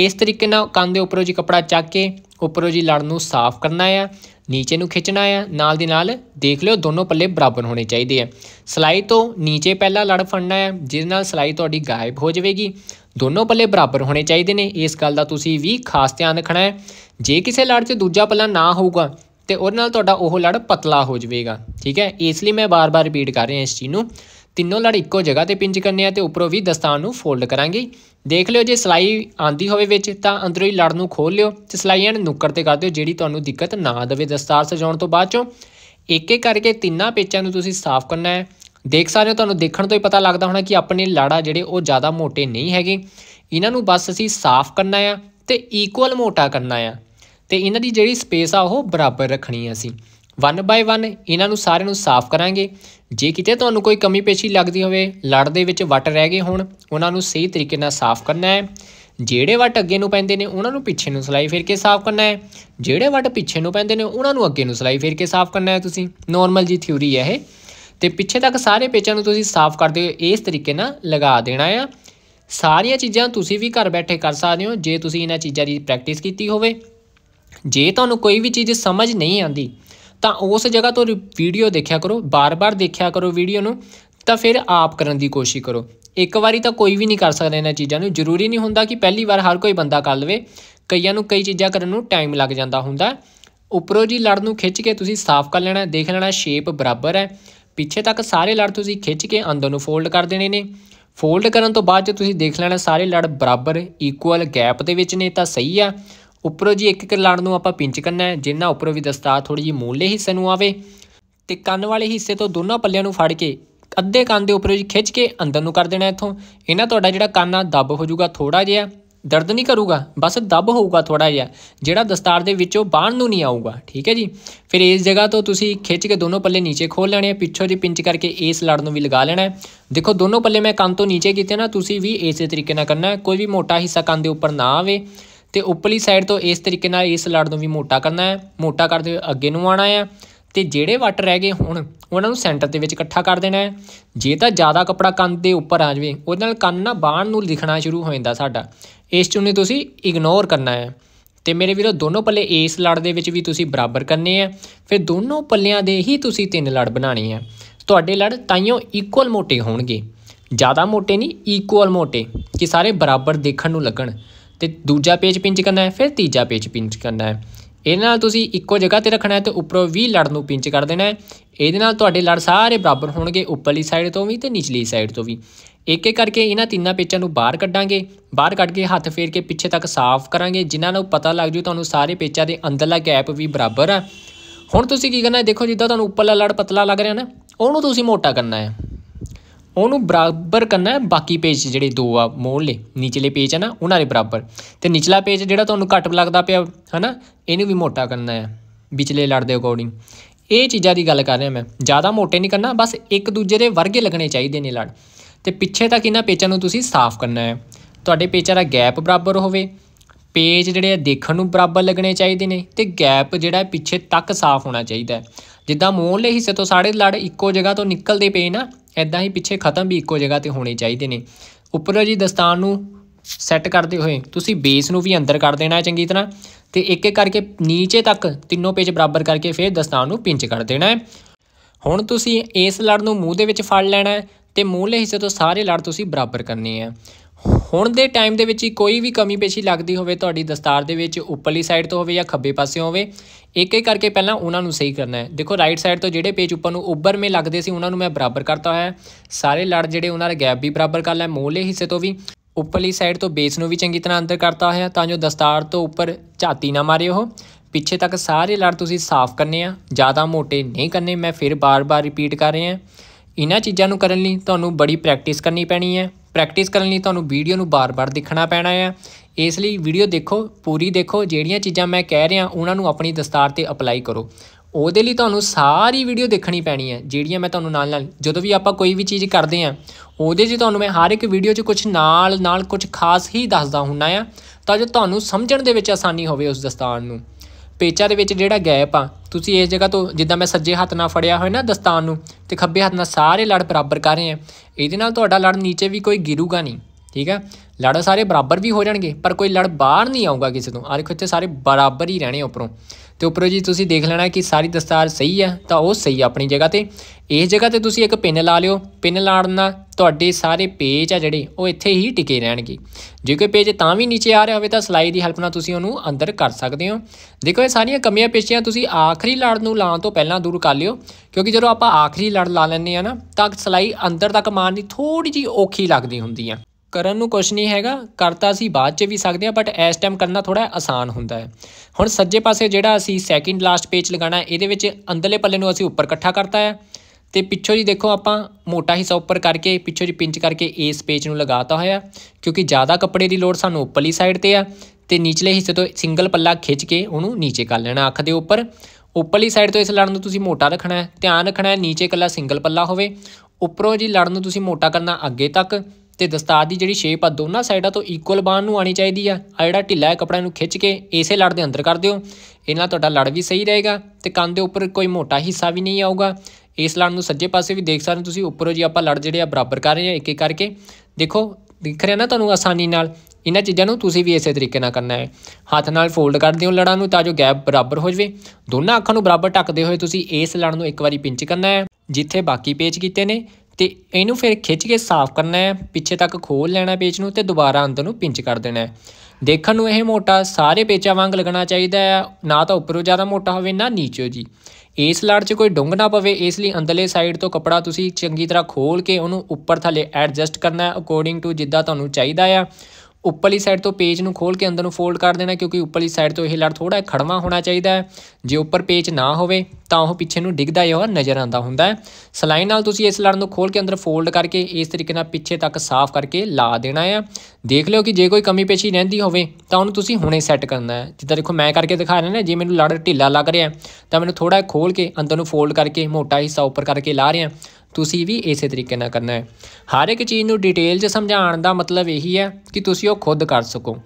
ਇਸ ਤਰੀਕੇ ਨਾਲ ਕੰਨ ਦੇ ਉੱਪਰੋਂ ਜੀ ਕਪੜਾ ਚੱਕ ਕੇ ਉੱਪਰੋਂ ਜੀ ਲੜ ਨੂੰ ਸਾਫ਼ ਕਰਨਾ ਹੈ ਨੀਚੇ ਨੂੰ ਖਿੱਚਣਾ ਹੈ ਨਾਲ ਦੀ ਨਾਲ ਦੇਖ ਲਿਓ ਦੋਨੋਂ ਪੱਲੇ ਬਰਾਬਰ ਹੋਣੇ ਚਾਹੀਦੇ ਆ ਸਲਾਈ ਤੋਂ ਨੀਚੇ ਪਹਿਲਾਂ ਲੜ ਫੜਨਾ ਹੈ ਜਿਸ ਨਾਲ ਸਲਾਈ ਤੁਹਾਡੀ ਗਾਇਬ ਹੋ ਜਾਵੇਗੀ ਦੋਨੋਂ ਪੱਲੇ ਬਰਾਬਰ ਹੋਣੇ ਚਾਹੀਦੇ ਨੇ ਇਸ ਗੱਲ ਦਾ ਤੁਸੀਂ ਵੀ ਖਾਸ ਧਿਆਨ ਰੱਖਣਾ ਹੈ ਜੇ ਕਿਸੇ ਲੜ 'ਚ ਦੂਜਾ ਪੱਲਾ ਨਾ ਹੋਊਗਾ ਤੇ ਉਹਦੇ ਨਾਲ ਤੁਹਾਡਾ ਉਹ ਲੜ ਪਤਲਾ ਹੋ ਜਾਵੇਗਾ ਠੀਕ ਹੈ ਇਸ ਲਈ ਮੈਂ ਬਾਰ-ਬਾਰ ਰਿਪੀਟ ਕਰ ਰਿਹਾ ਇਸ ਚੀਜ਼ ਨੂੰ ਤਿੰਨੋਂ ਲੜ ਇੱਕੋ ਜਗ੍ਹਾ ਤੇ ਪਿੰਚ ਕਰਨੇ ਆ ਤੇ ਉੱਪਰੋਂ ਵੀ ਦਸਤਾਨ ਨੂੰ ਫੋਲਡ ਕਰਾਂਗੇ ਦੇਖ ਲਿਓ ਜੇ ਸਲਾਈ ਆਂਦੀ ਹੋਵੇ ਵਿੱਚ ਤਾਂ ਅੰਦਰੋਂ ਹੀ ਲੜ ਨੂੰ ਖੋਲ ਲਿਓ ਤੇ ਸਲਾਈਆਂ ਨੂੰ ਨੁੱਕਰ ਤੇ ਕਰ ਦਿਓ ਜਿਹੜੀ ਤੁਹਾਨੂੰ ਦਿੱਕਤ ਨਾ ਦੇਵੇ ਦਸਤਾਰ ਸਜਾਉਣ ਤੋਂ ਬਾਅਦ ਚੋਂ ਇੱਕ ਇੱਕ ਕਰਕੇ ਤਿੰਨਾਂ ਪੇਚਾਂ ਨੂੰ ਤੁਸੀਂ ਸਾਫ਼ ਕਰਨਾ ਹੈ ਦੇਖ ਸਕਦੇ ਹੋ ਤੁਹਾਨੂੰ ਦੇਖਣ ਤੋਂ ਹੀ ਪਤਾ ਲੱਗਦਾ ਹੋਣਾ ਕਿ ਆਪਣੇ ਲਾੜਾ ਜਿਹੜੇ ਉਹ ਜ਼ਿਆਦਾ ਮੋٹے ਨਹੀਂ ਹੈਗੇ ਇਹਨਾਂ ਨੂੰ ਬਸ ਅਸੀਂ ਸਾਫ਼ ਕਰਨਾ ਹੈ ਤੇ ਇਕੁਅਲ ਮੋਟਾ ਕਰਨਾ ਹੈ ਤੇ ਇਹਨਾਂ ਦੀ ਜਿਹੜੀ ਸਪੇਸ ਆ ਉਹ ਬਰਾਬਰ ਰੱਖਣੀ ਹੈ ਅਸੀਂ 1 ਬਾਈ 1 ਇਹਨਾਂ ਨੂੰ ਸਾਰਿਆਂ ਨੂੰ ਸਾਫ਼ ਕਰਾਂਗੇ ਜੇ ਕਿਤੇ ਤੁਹਾਨੂੰ ਕੋਈ ਕਮੀ ਪੇਸ਼ੀ ਲੱਗਦੀ ਹੋਵੇ ਲੜ ਦੇ ਵਿੱਚ ਵਟ ਰਹਿ ਗਏ ਹੋਣ ਉਹਨਾਂ ਨੂੰ ਸਹੀ ਤਰੀਕੇ ਨਾਲ ਸਾਫ਼ ਕਰਨਾ ਹੈ ਜਿਹੜੇ ਵਟ ਅੱਗੇ ਨੂੰ ਪੈਂਦੇ ਨੇ ਉਹਨਾਂ ਨੂੰ ਪਿੱਛੇ ਨੂੰ ਸਲਾਈ ਫੇਰ ਕੇ ਸਾਫ਼ ਕਰਨਾ ਹੈ ਜਿਹੜੇ ਵਟ ਪਿੱਛੇ ਨੂੰ ਪੈਂਦੇ ਨੇ ਉਹਨਾਂ ਨੂੰ ਅੱਗੇ ਨੂੰ ਸਲਾਈ ਫੇਰ ਕੇ ਸਾਫ਼ ਕਰਨਾ ਹੈ ਤੁਸੀਂ ਨਾਰਮਲ ਜੀ ਥਿਊਰੀ ਹੈ ਇਹ ਤੇ ਪਿੱਛੇ ਤੱਕ ਸਾਰੇ ਪੇਚਾਂ ਨੂੰ ਤੁਸੀਂ ਸਾਫ਼ ਕਰਦੇ ਇਸ ਤਰੀਕੇ ਨਾਲ ਲਗਾ ਦੇਣਾ ਆ ਸਾਰੀਆਂ ਚੀਜ਼ਾਂ ਤੁਸੀਂ ਵੀ ਘਰ ਬੈਠੇ ਕਰ ਸਕਦੇ ਹੋ ਜੇ ਤੁਸੀਂ ਇਹਨਾਂ ਚੀਜ਼ਾਂ ਦੀ ਪ੍ਰੈਕਟਿਸ ਕੀਤੀ ਹੋਵੇ ਜੇ ਤੁਹਾਨੂੰ ਕੋਈ ਵੀ ਚੀਜ਼ ਸਮਝ ਨਹੀਂ ਆਂਦੀ ਤਾਂ ਉਸ ਜਗ੍ਹਾ ਤੋਂ ਵੀਡੀਓ ਦੇਖਿਆ ਕਰੋ ਬਾਰ-ਬਾਰ ਦੇਖਿਆ ਕਰੋ ਵੀਡੀਓ ਨੂੰ ਤਾਂ ਫਿਰ ਆਪ ਕਰਨ ਦੀ ਕੋਸ਼ਿਸ਼ ਕਰੋ ਇੱਕ ਵਾਰੀ ਤਾਂ ਕੋਈ ਵੀ ਨਹੀਂ ਕਰ ਸਕਦਾ ਇਹਨਾਂ ਚੀਜ਼ਾਂ ਨੂੰ ਜ਼ਰੂਰੀ ਨਹੀਂ ਹੁੰਦਾ ਕਿ ਪਹਿਲੀ ਵਾਰ ਹਰ ਕੋਈ ਬੰਦਾ ਕਰ ਲਵੇ ਕਈਆਂ ਨੂੰ ਕਈ ਚੀਜ਼ਾਂ ਕਰਨ ਨੂੰ ਟਾਈਮ ਲੱਗ ਜਾਂਦਾ ਹੁੰਦਾ ਉਪਰੋਂ ਜੀ ਲੜ ਨੂੰ ਖਿੱਚ ਕੇ ਤੁਸੀਂ ਸਾਫ਼ ਕਰ ਲੈਣਾ ਦੇਖ ਲੈਣਾ ਸ਼ੇਪ ਬਰਾਬਰ ਹੈ ਪਿੱਛੇ ਤੱਕ ਸਾਰੇ ਲੜ ਤੁਸੀਂ ਖਿੱਚ ਕੇ ਅੰਦਰ ਨੂੰ ਫੋਲਡ ਕਰ ਦੇਣੇ ਨੇ ਫੋਲਡ ਕਰਨ ਤੋਂ ਬਾਅਦ ਜੇ ਤੁਸੀਂ ਦੇਖ ਲੈਣਾ ਸਾਰੇ ਲੜ ਬਰਾਬਰ ਇਕੁਅਲ ਗੈਪ ਦੇ ਵਿੱਚ ਨੇ ਤਾਂ ਸਹੀ ਆ ਉੱਪਰੋਂ ਜੀ ਇੱਕ ਇੱਕ ਲੜ ਨੂੰ ਆਪਾਂ ਪਿੰਚ ਕਰਨਾ ਹੈ ਜਿੰਨਾ ਉੱਪਰੋਂ ਵੀ ਦਸਤਾਰ ਥੋੜੀ ਜੀ ਮੂਲੇ ਹਿੱਸੇ ਨੂੰ ਆਵੇ ਤੇ ਕੰਨ ਵਾਲੇ ਹਿੱਸੇ ਤੋਂ ਦੋਨਾਂ ਪੱਲਿਆਂ ਨੂੰ ਫੜ ਕੇ ਅੱਧੇ ਕੰਨ ਦੇ ਉੱਪਰੋਂ ਜੀ ਖਿੱਚ ਕੇ ਅੰਦਰ ਨੂੰ ਕਰ ਦੇਣਾ ਇੱਥੋਂ ਇਹਨਾਂ ਤੁਹਾਡਾ ਜਿਹੜਾ ਕੰਨ ਆ ਦੱਬ ਹੋ ਜਾਊਗਾ ਥੋੜਾ ਜਿਹਾ ਦਰਦ ਨਹੀਂ ਕਰੂਗਾ ਬਸ ਦੱਬ ਹੋਊਗਾ ਥੋੜਾ ਜਿਹਾ ਜਿਹੜਾ ਦਸਤਾਰ ਦੇ ਵਿੱਚੋਂ ਬਾਹਰ ਨੂੰ ਨਹੀਂ ਆਊਗਾ ਠੀਕ ਹੈ ਜੀ ਫਿਰ ਇਸ ਜਗ੍ਹਾ ਤੋਂ ਤੁਸੀਂ ਖਿੱਚ ਕੇ ਦੋਨੋਂ ਪੱਲੇ ਨੀਚੇ ਖੋਲ ਲੈਣੇ ਆ ਪਿੱਛੋਂ ਦੀ ਪਿੰਚ ਕਰਕੇ ਇਸ ਲੜ ਨੂੰ ਵੀ ਲਗਾ ਲੈਣਾ ਹੈ ਦੇਖੋ ਦੋਨੋਂ ਪੱਲੇ ਮੈਂ ਕੰਨ ਤੋਂ ਨੀਚੇ ਕੀਤੇ ਨਾ ਤੁਸੀਂ ਵੀ ਇਸੇ ਤਰੀਕੇ ਨਾਲ ਕਰਨਾ ਕੋਈ ਵੀ ਮੋਟਾ ਹਿੱਸਾ ਕੰਨ ਦੇ ਉੱਪਰ ਨਾ ਆਵੇ ਤੇ ਉੱਪਰਲੀ ਸਾਈਡ ਤੋਂ ਇਸ ਤਰੀਕੇ ਨਾਲ ਇਸ ਲੜ ਨੂੰ ਵੀ ਮੋਟਾ ਕਰਨਾ ਹੈ ਮੋਟਾ ਕਰਦੇ ਅੱਗੇ ਨੂੰ ਆਣਾ ਹੈ ਤੇ ਜਿਹੜੇ ਵੱਟ ਰਹਿ ਗਏ ਹੁਣ ਉਹਨਾਂ ਨੂੰ ਸੈਂਟਰ ਦੇ ਵਿੱਚ ਇਕੱਠਾ ਕਰ ਦੇਣਾ ਹੈ ਜੇ ਤਾਂ ਜ਼ਿਆਦਾ ਕਪੜਾ ਕੰਨ ਦੇ ਉੱਪਰ ਆ ਜਾਵੇ ਉਹਦੇ ਨਾਲ ਕੰਨ ਨਾ ਬਾਹਰ ਨੂੰ ਲਿਖਣਾ ਸ਼ੁਰੂ ਹੋ ਜਾਂਦਾ ਸਾਡਾ ਇਸ ਨੇ ਤੁਸੀਂ ਇਗਨੋਰ ਕਰਨਾ ਹੈ ਤੇ ਮੇਰੇ ਵੀਰੋ ਦੋਨੋਂ ਪੱਲੇ ਇਸ ਲੜ ਦੇ ਵਿੱਚ ਵੀ ਤੁਸੀਂ ਬਰਾਬਰ ਕਰਨੇ ਆ ਫਿਰ ਦੋਨੋਂ ਪੱਲਿਆਂ ਦੇ ਹੀ ਤੁਸੀਂ ਤਿੰਨ ਲੜ ਬਣਾਣੇ ਆ ਤੁਹਾਡੇ ਲੜ ਤਾਈਓ ਇਕੁਅਲ ਮੋਟੇ ਹੋਣਗੇ ਜ਼ਿਆਦਾ ਮੋਟੇ ਨਹੀਂ ਇਕੁਅਲ ਮੋਟੇ ਕਿ ਸਾਰੇ ਬਰਾਬਰ ਦੇਖਣ ਨੂੰ ਲੱਗਣ ਤੇ ਦੂਜਾ ਪੇਜ ਪਿੰਚ ਕਰਨਾ ਹੈ ਫਿਰ ਤੀਜਾ ਪੇਜ ਪਿੰਚ ਕਰਨਾ ਹੈ ਇਹਦੇ ਨਾਲ ਤੁਸੀਂ ਇੱਕੋ ਜਗ੍ਹਾ ਤੇ ਰੱਖਣਾ ਹੈ ਤੇ ਉੱਪਰੋਂ ਵੀ ਲੜ ਨੂੰ ਪਿੰਚ ਕਰ ਦੇਣਾ ਹੈ ਇਹਦੇ ਨਾਲ ਤੁਹਾਡੇ ਲੜ ਸਾਰੇ ਬਰਾਬਰ ਹੋਣਗੇ ਉੱਪਰਲੀ ਸਾਈਡ ਤੋਂ ਵੀ ਤੇ ਨਿਚਲੀ ਸਾਈਡ ਤੋਂ ਵੀ ਇੱਕ ਇੱਕ ਕਰਕੇ ਇਹਨਾਂ ਤਿੰਨਾਂ ਪੇਚਾਂ ਨੂੰ ਬਾਹਰ ਕੱਢਾਂਗੇ ਬਾਹਰ ਕੱਢ ਕੇ ਹੱਥ ਫੇਰ ਕੇ ਪਿੱਛੇ ਤੱਕ ਸਾਫ਼ ਕਰਾਂਗੇ ਜਿਨ੍ਹਾਂ ਨੂੰ ਪਤਾ ਲੱਗ ਜੂ ਤੁਹਾਨੂੰ ਸਾਰੇ ਪੇਚਾਂ ਦੇ ਅੰਦਰਲਾ ਗੈਪ ਵੀ ਬਰਾਬਰ ਆ ਹੁਣ ਤੁਸੀਂ ਕੀ ਕਰਨਾ ਹੈ ਦੇਖੋ ਜਿੱਦਾਂ ਤੁਹਾਨੂੰ ਉੱਪਰਲਾ ਲੜ ਪਤਲਾ ਲੱਗ ਰਿਹਾ ਨਾ ਉਹਨੂੰ ਤੁਸੀਂ ਮੋਟਾ ਕਰਨਾ ਹੈ ਉਹਨੂੰ ਬਰਾਬਰ ਕਰਨਾ ਹੈ ਬਾਕੀ ਪੇਜ ਜਿਹੜੇ ਦੋ ਆ ਮੋਹਲੇ ਨੀਚਲੇ ਪੇਜ ਹਨਾ ਨਾ ਉਹਨਾਂ ਦੇ ਬਰਾਬਰ ਤੇ ਨੀਚਲਾ ਪੇਜ ਜਿਹੜਾ ਤੁਹਾਨੂੰ ਘੱਟ ਲੱਗਦਾ ਪਿਆ ਹਨਾ ਇਹਨੂੰ ਵੀ ਮੋਟਾ ਕਰਨਾ ਹੈ ਵਿਚਲੇ ਲੜ ਦੇ ਅਕੋਰਡਿੰਗ ਇਹ ਚੀਜ਼ਾਂ ਦੀ ਗੱਲ ਕਰ ਰਿਹਾ ਮੈਂ ਜ਼ਿਆਦਾ ਮੋਟੇ ਨਹੀਂ ਕਰਨਾ ਬਸ ਇੱਕ ਦੂਜੇ ਦੇ ਵਰਗੇ ਲੱਗਣੇ ਚਾਹੀਦੇ ਨੇ ਲੜ ਤੇ ਪਿੱਛੇ ਤੱਕ ਇਹਨਾਂ ਪੇਚਾਂ ਨੂੰ ਤੁਸੀਂ ਸਾਫ਼ ਕਰਨਾ ਹੈ ਤੁਹਾਡੇ ਪੇਚਾਂ ਦਾ ਗੈਪ ਬਰਾਬਰ ਹੋਵੇ ਪੇਜ ਜਿਹੜੇ ਆ ਦੇਖਣ ਨੂੰ ਬਰਾਬਰ ਲੱਗਣੇ ਚਾਹੀਦੇ ਨੇ ਤੇ ਗੈਪ ਜਿਹੜਾ ਪਿੱਛੇ ਤੱਕ ਸਾਫ਼ ਹੋਣਾ ਚਾਹੀਦਾ ਹੈ ਜਿੱਦਾਂ ਮੂਹਲੇ ਹਿੱਸੇ ਤੋਂ ਸਾਰੇ ਲੜ ਇੱਕੋ ਜਗ੍ਹਾ ਤੋਂ ਨਿਕਲਦੇ ਪਏ ਨਾ ਐਦਾਂ ਹੀ ਪਿੱਛੇ ਖਤਮ ਵੀ ਇੱਕੋ ਜਗ੍ਹਾ ਤੇ ਹੋਣੇ ਚਾਹੀਦੇ ਨੇ ਉੱਪਰੋਂ ਜੀ ਦਸਤਾਨ ਨੂੰ ਸੈੱਟ ਕਰਦੇ ਹੋਏ ਤੁਸੀਂ ਬੇਸ ਨੂੰ ਵੀ ਅੰਦਰ ਕਰ ਦੇਣਾ ਚੰਗੀ ਤਰ੍ਹਾਂ ਤੇ ਇੱਕ ਇੱਕ ਕਰਕੇ ਨੀਚੇ ਤੱਕ ਤਿੰਨੋਂ ਪੇਜ ਬਰਾਬਰ ਕਰਕੇ ਫਿਰ ਦਸਤਾਨ ਨੂੰ ਪਿੰਚ ਕਰ ਦੇਣਾ ਹੁਣ ਤੁਸੀਂ ਇਸ ਲੜ ਨੂੰ ਮੂੰਹ ਦੇ ਵਿੱਚ ਫੜ ਲੈਣਾ ਤੇ ਮੂਹਲੇ ਹਿੱਸੇ ਤੋਂ ਸਾਰੇ ਲੜ ਤੁਸੀਂ ਬਰਾਬਰ ਕਰਨੇ ਆ ਹੁਣ ਦੇ ਟਾਈਮ ਦੇ ਵਿੱਚ ਕੋਈ ਵੀ ਕਮੀ ਪੇਸ਼ੀ ਲੱਗਦੀ ਹੋਵੇ ਤੁਹਾਡੀ ਦਸਤਾਰ ਦੇ ਵਿੱਚ ਉੱਪਰਲੀ ਸਾਈਡ ਤੋਂ ਹੋਵੇ ਜਾਂ ਖੱਬੇ ਪਾਸੇ ਹੋਵੇ ਇੱਕ ਇੱਕ ਕਰਕੇ ਪਹਿਲਾਂ ਉਹਨਾਂ ਨੂੰ ਸਹੀ ਕਰਨਾ ਹੈ ਦੇਖੋ ਰਾਈਟ ਸਾਈਡ ਤੋਂ ਜਿਹੜੇ ਪੇਜ ਉੱਪਰ ਨੂੰ ਉੱਭਰ ਮੇ ਲੱਗਦੇ ਸੀ ਉਹਨਾਂ ਨੂੰ ਮੈਂ ਬਰਾਬਰ ਕਰਤਾ ਹੋਇਆ ਸਾਰੇ ਲੜ ਜਿਹੜੇ ਉਹਨਾਂ ਦਾ ਗੈਪ ਵੀ ਬਰਾਬਰ ਕਰ ਲਿਆ ਮੋਲੇ ਹਿੱਸੇ ਤੋਂ ਵੀ ਉੱਪਰਲੀ ਸਾਈਡ ਤੋਂ ਬੇਸ ਨੂੰ ਵੀ ਚੰਗੀ ਤਰ੍ਹਾਂ ਅੰਦਰ ਕਰਤਾ ਹੋਇਆ ਤਾਂ ਜੋ ਦਸਤਾਰ ਤੋਂ ਉੱਪਰ ਝਾਤੀ ਨਾ ਮਾਰੇ ਉਹ ਪਿੱਛੇ ਤੱਕ ਸਾਰੇ ਲੜ ਤੁਸੀਂ ਸਾਫ਼ ਕਰਨੇ ਆ ਜ਼ਿਆਦਾ ਮੋਟੇ ਨਹੀਂ ਕਰਨੇ ਮੈਂ ਫਿਰ ਬਾਰ-ਬਾਰ ਰਿਪੀਟ ਕਰ ਰਿਹਾ ਇਹਨਾਂ ਚੀਜ਼ਾਂ ਨੂੰ ਕਰਨ ਲਈ ਤੁਹਾਨੂੰ ਬੜੀ ਪ੍ਰੈਕਟਿਸ ਕਰਨੀ ਪੈਣੀ ਹੈ ਪ੍ਰੈਕਟਿਸ ਕਰਨ ਲਈ ਤੁਹਾਨੂੰ ਵੀਡੀਓ ਨੂੰ ਬਾਰ-ਬਾਰ ਦੇਖਣਾ ਪੈਣਾ ਹੈ ਇਸ ਲਈ ਵੀਡੀਓ ਦੇਖੋ ਪੂਰੀ ਦੇਖੋ ਜਿਹੜੀਆਂ ਚੀਜ਼ਾਂ ਮੈਂ ਕਹਿ ਰਿਹਾ ਉਹਨਾਂ ਨੂੰ ਆਪਣੀ ਦਸਤਾਰ ਤੇ ਅਪਲਾਈ ਕਰੋ ਉਹਦੇ ਲਈ ਤੁਹਾਨੂੰ ਸਾਰੀ ਵੀਡੀਓ ਦੇਖਣੀ ਪੈਣੀ ਹੈ ਜਿਹੜੀਆਂ ਮੈਂ ਤੁਹਾਨੂੰ ਨਾਲ ਨਾਲ ਜਦੋਂ ਵੀ ਆਪਾਂ ਕੋਈ ਵੀ ਚੀਜ਼ ਕਰਦੇ ਆ ਉਹਦੇ ਜੀ ਤੁਹਾਨੂੰ ਮੈਂ ਹਰ ਇੱਕ ਵੀਡੀਓ 'ਚ ਕੁਝ ਨਾਲ ਨਾਲ ਕੁਝ ਖਾਸ ਹੀ ਦੱਸਦਾ ਹੁੰਨਾ ਆ ਤਾਂ ਜੋ ਤੁਹਾਨੂੰ ਸਮਝਣ ਦੇ ਵਿੱਚ ਆਸਾਨੀ ਹੋਵੇ ਉਸ ਦਸਤਾਰ ਨੂੰ ਪੇਚਾ ਦੇ ਵਿੱਚ ਜਿਹੜਾ ਗੈਪ ਆ ਤੁਸੀਂ ਇਸ ਜਗ੍ਹਾ ਤੋਂ ਜਿੱਦਾਂ ਮੈਂ ਸੱਜੇ ਹੱਥ ਨਾਲ ਫੜਿਆ ਹੋਇਆ ਨਾ ਦਸਤਾਨ ਨੂੰ ਤੇ ਖੱਬੇ ਹੱਥ ਨਾਲ ਸਾਰੇ ਲੜ ਬਰਾਬਰ ਕਰ ਰਹੇ ਆ ਇਹਦੇ ਨਾਲ ਤੁਹਾਡਾ ਲੜ ਨੀਚੇ ਵੀ ਕੋਈ ਗਿਰੂਗਾ ਨਹੀਂ ਠੀਕ ਹੈ ਲੜ ਸਾਰੇ ਬਰਾਬਰ ਵੀ ਹੋ ਜਾਣਗੇ ਪਰ ਕੋਈ ਲੜ ਬਾਹਰ ਨਹੀਂ ਆਊਗਾ ਕਿਸੇ ਤੋਂ ਆ ਦੇਖੋ ਇੱਥੇ ਸਾਰੇ ਬਰਾਬਰ ਹੀ ਰਹਿਣੇ ਉੱਪਰੋਂ ਤੇ ਉੱਪਰੋਂ ਜੀ ਤੁਸੀਂ ਦੇਖ ਲੈਣਾ ਕਿ ਸਾਰੀ ਦਸਤਾਰ ਸਹੀ ਆ ਤਾਂ ਉਹ ਸਹੀ ਆਪਣੀ ਜਗ੍ਹਾ ਤੇ ਇਸ ਜਗ੍ਹਾ ਤੇ ਤੁਸੀਂ ਇੱਕ ਪਿੰਨ ਲਾ ਲਿਓ ਪਿੰਨ ਲਾਣ ਨਾਲ ਤੁਹਾਡੇ ਸਾਰੇ ਪੇਜ ਆ ਜਿਹੜੇ ਉਹ ਇੱਥੇ ਹੀ ਟਿਕੇ ਰਹਿਣਗੇ ਜੇ ਕੋਈ ਪੇਜ ਤਾਂ ਵੀ ਨੀਚੇ ਆ ਰਿਹਾ ਹੋਵੇ ਤਾਂ ਸਲਾਈ ਦੀ ਹੈਲਪ ਨਾਲ ਤੁਸੀਂ ਉਹਨੂੰ ਅੰਦਰ ਕਰ ਸਕਦੇ ਹੋ ਦੇਖੋ ਇਹ ਸਾਰੀਆਂ ਕਮੀਆਂ ਪੇਸ਼ੀਆਂ ਤੁਸੀਂ ਆਖਰੀ ਲੜ ਨੂੰ ਲਾਉਣ ਤੋਂ ਪਹਿਲਾਂ ਦੂਰ ਕਰ ਲਿਓ ਕਿਉਂਕਿ ਜਦੋਂ ਆਪਾਂ ਆਖਰੀ ਲੜ ਲਾ ਲੈਂਦੇ ਆ ਨਾ ਤਾਂ ਸਲਾਈ ਅੰਦਰ ਤੱਕ ਮਾਰਨੀ ਥੋੜੀ ਜੀ ਔਖੀ ਲੱਗਦੀ ਹੁੰਦੀ ਆ ਕਰਨ ਨੂੰ ਕੁਝ ਨਹੀਂ ਹੈਗਾ ਕਰਤਾ ਸੀ ਬਾਅਦ 'ਚ ਵੀ ਸਕਦੇ ਆ ਬਟ ਇਸ ਟਾਈਮ ਕਰਨਾ ਥੋੜਾ ਆਸਾਨ ਹੁੰਦਾ ਹੈ ਹੁਣ ਸੱਜੇ ਪਾਸੇ ਜਿਹੜਾ ਅਸੀਂ ਸੈਕਿੰਡ ਲਾਸਟ ਪੇਜ ਲਗਾਣਾ ਇਹਦੇ ਵਿੱਚ ਅੰਦਰਲੇ ਪੱਲੇ ਨੂੰ ਅਸੀਂ ਉੱਪਰ ਇਕੱਠਾ ਕਰਤਾ ਹੈ ਤੇ ਪਿੱਛੋਂ ਜੀ ਦੇਖੋ ਆਪਾਂ ਮੋਟਾ ਹਿੱਸਾ ਉੱਪਰ ਕਰਕੇ ਪਿੱਛੋਂ ਜੀ ਪਿੰਚ ਕਰਕੇ ਇਸ ਪੇਜ ਨੂੰ ਲਗਾਤਾ ਹੋਇਆ ਕਿਉਂਕਿ ਜ਼ਿਆਦਾ ਕੱਪੜੇ ਦੀ ਲੋੜ ਸਾਨੂੰ ਉੱਪਰਲੀ ਸਾਈਡ ਤੇ ਆ ਤੇ ਨੀਚਲੇ ਹਿੱਸੇ ਤੋਂ ਸਿੰਗਲ ਪੱਲਾ ਖਿੱਚ ਕੇ ਉਹਨੂੰ ਨੀਚੇ ਕਰ ਲੈਣਾ ਅੱਖ ਦੇ ਉੱਪਰ ਉੱਪਰਲੀ ਸਾਈਡ ਤੋਂ ਇਸ ਲੜਨ ਨੂੰ ਤੁਸੀਂ ਮੋਟਾ ਰੱਖਣਾ ਹੈ ਧਿਆਨ ਰੱਖਣਾ ਹੈ ਨੀਚੇ ਕੱਲਾ ਸਿੰਗਲ ਪੱਲਾ ਹੋਵੇ ਉੱਪਰੋਂ ਜੀ ਲੜਨ ਨੂੰ ਤੁਸੀਂ ਮੋਟਾ ਕਰਨਾ ਅੱਗੇ ਤੱਕ ਤੇ ਦਸਤਾਰ ਦੀ ਜਿਹੜੀ ਸ਼ੇਪ ਆ ਦੋਨਾਂ ਸਾਈਡਾਂ ਤੋਂ ਇਕੁਅਲ ਬਾਣ ਨੂੰ ਆਣੀ ਚਾਹੀਦੀ ਆ ਆ ਜਿਹੜਾ ਢਿੱਲਾ ਹੈ ਕਪੜਾ ਨੂੰ ਖਿੱਚ ਕੇ ਇਸੇ ਲੜ ਦੇ ਅੰਦਰ ਕਰ ਦਿਓ ਇਹਨਾਂ ਤੁਹਾਡਾ ਲੜ ਵੀ ਸਹੀ ਰਹੇਗਾ ਤੇ ਕੰਨ ਦੇ ਉੱਪਰ ਕੋਈ ਮੋਟਾ ਹਿੱਸਾ ਵੀ ਨਹੀਂ ਆਊਗਾ ਇਸ ਲੜ ਨੂੰ ਸੱਜੇ ਪਾਸੇ ਵੀ ਦੇਖ ਸਕਦੇ ਤੁਸੀਂ ਉੱਪਰੋਂ ਜੀ ਆਪਾਂ ਲੜ ਜਿਹੜੇ ਆ ਬਰਾਬਰ ਕਰ ਰਹੇ ਆ ਇੱਕ ਇੱਕ ਕਰਕੇ ਦੇਖੋ ਦਿਖ ਰਿਹਾ ਨਾ ਤੁਹਾਨੂੰ ਆਸਾਨੀ ਨਾਲ ਇਹਨਾਂ ਚੀਜ਼ਾਂ ਨੂੰ ਤੁਸੀਂ ਵੀ ਇਸੇ ਤਰੀਕੇ ਨਾਲ ਕਰਨਾ ਹੈ ਹੱਥ ਨਾਲ ਫੋਲਡ ਕਰ ਦਿਓ ਲੜਾਂ ਨੂੰ ਤਾਂ ਜੋ ਗੈਪ ਬਰਾਬਰ ਹੋ ਜਵੇ ਦੋਨਾਂ ਅੱਖਾਂ ਨੂੰ ਬਰਾਬਰ ਢੱਕਦੇ ਹੋਏ ਤੁਸੀਂ ਇਸ ਲੜ ਨੂੰ ਇੱਕ ਵਾਰੀ ਪਿੰਚ ਕਰਨਾ ਹੈ ਜਿੱਥੇ ਬਾਕੀ ਪੇਚ ਕੀਤੇ ਨੇ ਤੇ ਇਹਨੂੰ ਫਿਰ ਖਿੱਚ ਕੇ ਸਾਫ਼ ਕਰਨਾ ਹੈ ਪਿੱਛੇ ਤੱਕ ਖੋਲ ਲੈਣਾ ਪੇਚ ਨੂੰ ਤੇ ਦੁਬਾਰਾ ਅੰਦਰ ਨੂੰ ਪਿੰਚ ਕਰ ਦੇਣਾ ਹੈ ਦੇਖਣ ਨੂੰ ਇਹ ਮੋਟਾ ਸਾਰੇ ਪੇਚਾਂ ਵਾਂਗ ਲੱਗਣਾ ਚਾਹੀਦਾ ਹੈ ਨਾ ਤਾਂ ਉੱਪਰੋਂ ਜ਼ਿਆਦਾ ਮੋਟਾ ਹੋਵੇ ਨਾ ਨੀਚੋਂ ਜੀ ਇਸ ਲੜ 'ਚ ਕੋਈ ਡੁੰਗ ਨਾ ਪਵੇ ਇਸ ਲਈ ਅੰਦਰਲੇ ਸਾਈਡ ਤੋਂ ਕਪੜਾ ਤੁਸੀਂ ਚੰਗੀ ਤਰ੍ਹਾਂ ਖੋਲ ਕੇ ਉਹਨੂੰ ਉੱਪਰ ਥੱਲੇ ਐਡਜਸਟ ਕਰਨਾ ਹੈ ਅਕੋਰਡਿੰਗ ਟੂ ਜਿੱਦਾਂ ਤੁਹਾਨੂੰ ਚਾਹੀਦਾ ਆ ਉੱਪਰਲੀ ਸਾਈਡ ਤੋਂ ਪੇਜ ਨੂੰ ਖੋਲ ਕੇ ਅੰਦਰ ਨੂੰ ਫੋਲਡ ਕਰ ਦੇਣਾ ਕਿਉਂਕਿ ਉੱਪਰਲੀ ਸਾਈਡ ਤੋਂ ਇਹ ਲੜ ਥੋੜਾ ਖੜਵਾ ਹੋਣਾ ਚਾਹੀਦਾ ਹੈ ਜੇ ਉੱਪਰ ਪੇਜ ਨਾ ਹੋਵੇ ਤਾਂ ਉਹ ਪਿੱਛੇ ਨੂੰ ਡਿੱਗਦਾ ਹੋਰ ਨਜ਼ਰ ਆਉਂਦਾ ਹੁੰਦਾ ਹੈ ਸਲਾਈਨ ਨਾਲ ਤੁਸੀਂ ਇਸ ਲੜ ਨੂੰ ਖੋਲ ਕੇ ਅੰਦਰ ਫੋਲਡ ਕਰਕੇ ਇਸ ਤਰੀਕੇ ਨਾਲ ਪਿੱਛੇ ਤੱਕ ਸਾਫ਼ ਕਰਕੇ ਲਾ ਦੇਣਾ ਹੈ ਦੇਖ ਲਿਓ ਕਿ ਜੇ ਕੋਈ ਕਮੀ ਪੇਸ਼ੀ ਰਹਿੰਦੀ ਹੋਵੇ ਤਾਂ ਉਹਨੂੰ ਤੁਸੀਂ ਹੁਣੇ ਸੈੱਟ ਕਰਨਾ ਹੈ ਜਿੱਦਾਂ ਦੇਖੋ ਮੈਂ ਕਰਕੇ ਦਿਖਾ ਰਿਹਾ ਨਾ ਜੇ ਮੈਨੂੰ ਲੜ ਢਿੱਲਾ ਲੱਗ ਰਿਹਾ ਤਾਂ ਮੈਨੂੰ ਥੋੜਾ ਖੋਲ ਕੇ ਅੰਦਰ ਨੂੰ ਫੋਲਡ ਕਰਕੇ ਮੋਟਾ ਹਿੱਸਾ ਉੱਪਰ ਕਰਕੇ ਲਾ ਰਿਹਾ ਤੁਸੀਂ ਵੀ ਇਸੇ ਤਰੀਕੇ ਨਾਲ ਕਰਨਾ ਹੈ ਹਰ ਇੱਕ ਚੀਜ਼ ਨੂੰ ਡਿਟੇਲ 'ਚ ਸਮਝਾਉਣ ਦਾ ਮਤਲਬ ਇਹੀ ਹੈ ਕਿ ਤੁਸੀਂ ਉਹ ਖੁਦ ਕਰ ਸਕੋ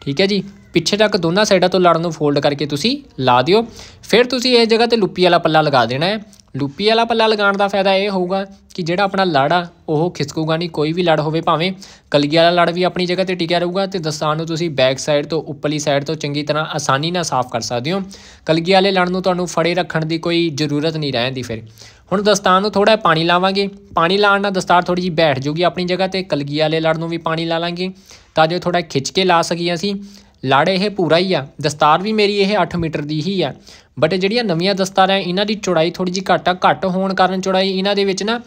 ਠੀਕ ਹੈ ਜੀ ਪਿੱਛੇ ਤੱਕ ਦੋਨਾਂ ਸਾਈਡਾਂ ਤੋਂ ਲੜਨ ਨੂੰ ਫੋਲਡ ਕਰਕੇ ਤੁਸੀਂ ਲਾ ਦਿਓ ਫਿਰ ਤੁਸੀਂ ਇਸ ਜਗ੍ਹਾ ਤੇ ਲੁੱਪੀ ਵਾਲਾ ਪੱਲਾ ਲਗਾ ਦੇਣਾ ਹੈ ਲੂਪੀ ਵਾਲਾ ਪੱਲਾ ਲਗਾਉਣ ਦਾ ਫਾਇਦਾ ਇਹ ਹੋਊਗਾ ਕਿ ਜਿਹੜਾ ਆਪਣਾ ਲੜ ਆ ਉਹ ਖਿਸਕੂਗਾ ਨਹੀਂ ਕੋਈ ਵੀ ਲੜ ਹੋਵੇ ਭਾਵੇਂ ਕਲਗੀ ਵਾਲਾ ਲੜ ਵੀ ਆਪਣੀ ਜਗ੍ਹਾ ਤੇ ਟਿਕਿਆ ਰਹੂਗਾ ਤੇ ਦਸਤਾਨ ਨੂੰ ਤੁਸੀਂ ਬੈਕ ਸਾਈਡ ਤੋਂ ਉੱਪਰਲੀ ਸਾਈਡ ਤੋਂ ਚੰਗੀ ਤਰ੍ਹਾਂ ਆਸਾਨੀ ਨਾਲ ਸਾਫ਼ ਕਰ ਸਕਦੇ ਹੋ ਕਲਗੀ ਵਾਲੇ ਲੜ ਨੂੰ ਤੁਹਾਨੂੰ ਫੜੇ ਰੱਖਣ ਦੀ ਕੋਈ ਜ਼ਰੂਰਤ ਨਹੀਂ ਰਹਿੰਦੀ ਫਿਰ ਹੁਣ ਦਸਤਾਨ ਨੂੰ ਥੋੜਾ ਪਾਣੀ ਲਾਵਾਂਗੇ ਪਾਣੀ ਲਾਉਣ ਨਾਲ ਦਸਤਾਰ ਥੋੜੀ ਜੀ ਬੈਠ ਜੂਗੀ ਆਪਣੀ ਜਗ੍ਹਾ ਤੇ ਕਲਗੀ ਵਾਲੇ ਲੜ ਨੂੰ ਵੀ ਪਾਣੀ ਲਾ ਲਾਂਗੇ ਤਾਂ ਜੋ ਥੋੜਾ ਖਿੱਚ ਕੇ ਲਾ ਸਕੀਏ ਅਸੀਂ ਲੜ ਇਹ ਪੂਰਾ ਹੀ ਆ ਦਸਤਾਰ ਵੀ ਮੇਰੀ ਇਹ 8 ਮੀਟਰ ਦੀ ਹੀ ਆ ਬਟ ਜਿਹੜੀਆਂ ਨਵੀਆਂ ਦਸਤਾਰਾਂ ਇਹਨਾਂ ਦੀ ਚੌੜਾਈ ਥੋੜੀ ਜੀ ਘੱਟ ਆ ਘੱਟ ਹੋਣ ਕਾਰਨ ਚੌੜਾਈ ਇਹਨਾਂ ਦੇ ਵਿੱਚ ਨਾ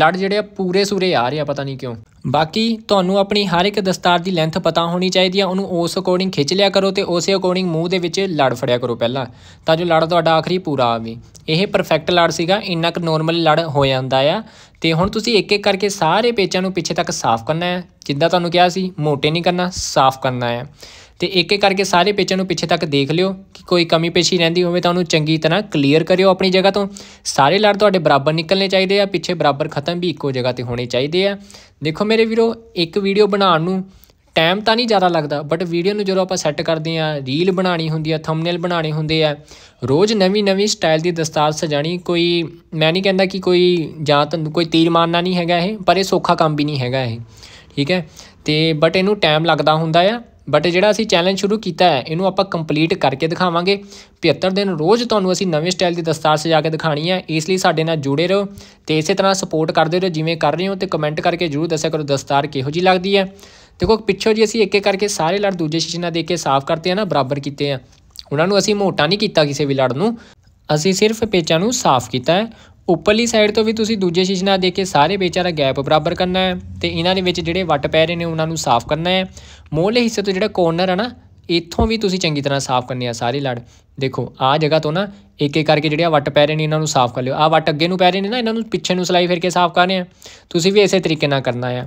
ਲੜ ਜਿਹੜੇ ਆ ਪੂਰੇ ਸੂਰੇ ਆ ਰਹੇ ਆ ਪਤਾ ਨਹੀਂ ਕਿਉਂ ਬਾਕੀ ਤੁਹਾਨੂੰ ਆਪਣੀ ਹਰ ਇੱਕ ਦਸਤਾਰ ਦੀ ਲੈਂਥ ਪਤਾ ਹੋਣੀ ਚਾਹੀਦੀ ਆ ਉਹਨੂੰ ਉਸ ਅਕੋਰਡਿੰਗ ਖਿੱਚ ਲਿਆ ਕਰੋ ਤੇ ਉਸੇ ਅਕੋਰਡਿੰਗ ਮੂੰਹ ਦੇ ਵਿੱਚ ਲੜ ਫੜਿਆ ਕਰੋ ਪਹਿਲਾਂ ਤਾਂ ਜੋ ਲੜ ਤੁਹਾਡਾ ਆਖਰੀ ਪੂਰਾ ਆਵੇ ਇਹ ਪਰਫੈਕਟ ਲੜ ਸੀਗਾ ਇੰਨਾ ਕੁ ਨੋਰਮਲ ਲੜ ਹੋ ਜਾਂਦਾ ਆ ਤੇ ਹੁਣ ਤੁਸੀਂ ਇੱਕ ਇੱਕ ਕਰਕੇ ਸਾਰੇ ਪੇਚਾਂ ਨੂੰ ਪਿੱਛੇ ਤੱਕ ਸਾਫ਼ ਕਰਨਾ ਹੈ ਜਿੱਦਾਂ ਤੁਹਾਨੂੰ ਕਿਹਾ ਸੀ ਮੋਟੇ ਨਹੀਂ ਕਰਨਾ ਸਾਫ਼ ਕਰਨਾ ਹੈ ਤੇ ਇੱਕ ਇੱਕ ਕਰਕੇ ਸਾਰੇ ਪੇਚਾਂ ਨੂੰ ਪਿੱਛੇ ਤੱਕ ਦੇਖ ਲਿਓ ਕਿ ਕੋਈ ਕਮੀ ਪੇਸ਼ੀ ਰਹਿੰਦੀ ਹੋਵੇ ਤਾਂ ਉਹਨੂੰ ਚੰਗੀ ਤਰ੍ਹਾਂ ਕਲੀਅਰ ਕਰਿਓ ਆਪਣੀ ਜਗ੍ਹਾ ਤੋਂ ਸਾਰੇ ਲੜ ਤੁਹਾਡੇ ਬਰਾਬਰ ਨਿਕਲਨੇ ਚਾਹੀਦੇ ਆ ਪਿੱਛੇ ਬਰਾਬਰ ਖਤਮ ਵੀ ਇੱਕੋ ਜਗ੍ਹਾ ਤੇ ਹੋਣੇ ਚਾਹੀਦੇ ਆ ਦੇਖੋ ਮੇਰੇ ਵੀਰੋ ਇੱਕ ਵੀਡੀਓ ਬਣਾਉਣ ਨੂੰ ਟਾਈਮ ਤਾਂ ਨਹੀਂ ਜ਼ਿਆਦਾ ਲੱਗਦਾ ਬਟ ਵੀਡੀਓ ਨੂੰ ਜਦੋਂ ਆਪਾਂ ਸੈੱਟ ਕਰਦੇ ਆ ਰੀਲ ਬਣਾਣੀ ਹੁੰਦੀ ਆ ਥੰਬਨੇਲ ਬਣਾਣੇ ਹੁੰਦੇ ਆ ਰੋਜ਼ ਨਵੀਂ ਨਵੀਂ ਸਟਾਈਲ ਦੀ ਦਸਤਾਰ ਸਜਾਣੀ ਕੋਈ ਮੈਂ ਨਹੀਂ ਕਹਿੰਦਾ ਕਿ ਕੋਈ ਜਾਂ ਤਾਂ ਕੋਈ ਤੀਰ ਮਾਰਨਾ ਨਹੀਂ ਹੈਗਾ ਇਹ ਪਰ ਇਹ ਸੌਖਾ ਕੰਮ ਵੀ ਨਹੀਂ ਹੈਗਾ ਇਹ ਠੀਕ ਹੈ ਤੇ ਬਟ ਇਹਨੂੰ ਟਾਈਮ ਲੱਗਦਾ ਹੁੰਦਾ ਆ ਬਟ ਜਿਹੜਾ ਅਸੀਂ ਚੈਲੰਜ ਸ਼ੁਰੂ ਕੀਤਾ ਹੈ ਇਹਨੂੰ ਆਪਾਂ ਕੰਪਲੀਟ ਕਰਕੇ ਦਿਖਾਵਾਂਗੇ 75 ਦਿਨ ਰੋਜ਼ ਤੁਹਾਨੂੰ ਅਸੀਂ ਨਵੇਂ ਸਟਾਈਲ ਦੀ ਦਸਤਾਰ ਸਜਾ ਕੇ ਦਿਖਾਣੀ ਹੈ ਇਸ ਲਈ ਸਾਡੇ ਨਾਲ ਜੁੜੇ ਰਹੋ ਤੇ ਇਸੇ ਤਰ੍ਹਾਂ ਸਪੋਰਟ ਕਰਦੇ ਰਹੋ ਜਿਵੇਂ ਕਰ ਰਹੇ ਹੋ ਤੇ ਕਮੈਂਟ ਕਰਕੇ ਜਰੂਰ ਦੱਸਿਆ ਕਰੋ ਦਸਤਾਰ ਕਿਹੋ ਜੀ ਲੱਗਦੀ ਹੈ ਦੇਖੋ ਪਿੱਛੋਂ ਜੀ ਅਸੀਂ ਇੱਕ ਇੱਕ ਕਰਕੇ ਸਾਰੇ ਲੜ ਦੂਜੇ ਸ਼ੀਸ਼ੇ ਨਾਲ ਦੇ ਕੇ ਸਾਫ਼ ਕਰਤੇ ਆ ਨਾ ਬਰਾਬਰ ਕੀਤੇ ਆ ਉਹਨਾਂ ਨੂੰ ਅਸੀਂ ਮੋਟਾ ਨਹੀਂ ਕੀਤਾ ਕਿਸੇ ਵੀ ਲੜ ਨੂੰ ਅਸੀਂ ਸਿਰਫ ਪੇਚਾਂ ਨੂੰ ਸਾਫ਼ ਕੀਤਾ ਹੈ ਉੱਪਰਲੀ ਸਾਈਡ ਤੋਂ ਵੀ ਤੁਸੀਂ ਦੂਜੇ ਸ਼ੀਸ਼ੇ ਨਾਲ ਦੇ ਕੇ ਸਾਰੇ ਵਿਚਾਰਾ ਗੈਪ ਬਰਾਬਰ ਕਰਨਾ ਹੈ ਤੇ ਇਹਨਾਂ ਦੇ ਵਿੱਚ ਜਿਹੜੇ ਵੱਟ ਪੈ ਰਹੇ ਨੇ ਉਹਨਾਂ ਨੂੰ ਸਾਫ਼ ਕਰਨਾ ਹੈ ਮੋਹਲੇ ਹਿੱਸੇ ਤੋਂ ਜਿਹੜਾ ਕੋਰਨਰ ਹੈ ਨਾ ਇੱਥੋਂ ਵੀ ਤੁਸੀਂ ਚੰਗੀ ਤਰ੍ਹਾਂ ਸਾਫ਼ ਕਰਨੇ ਆ ਸਾਰੇ ਲੜ ਦੇਖੋ ਆ ਜਗ੍ਹਾ ਤੋਂ ਨਾ ਇੱਕ ਇੱਕ ਕਰਕੇ ਜਿਹੜੇ ਵੱਟ ਪੈ ਰਹੇ ਨੇ ਇਹਨਾਂ ਨੂੰ ਸਾਫ਼ ਕਰ ਲਿਓ ਆ ਵੱਟ ਅੱਗੇ ਨੂੰ ਪੈ ਰਹੇ ਨੇ ਨਾ ਇਹਨਾਂ ਨੂੰ ਪਿੱਛੇ ਨੂੰ ਸਲਾਈ ਫਿਰ ਕੇ ਸਾਫ਼ ਕਰਨੇ ਆ ਤੁਸੀਂ ਵੀ ਇਸੇ ਤਰੀਕੇ ਨਾਲ ਕਰਨਾ ਆ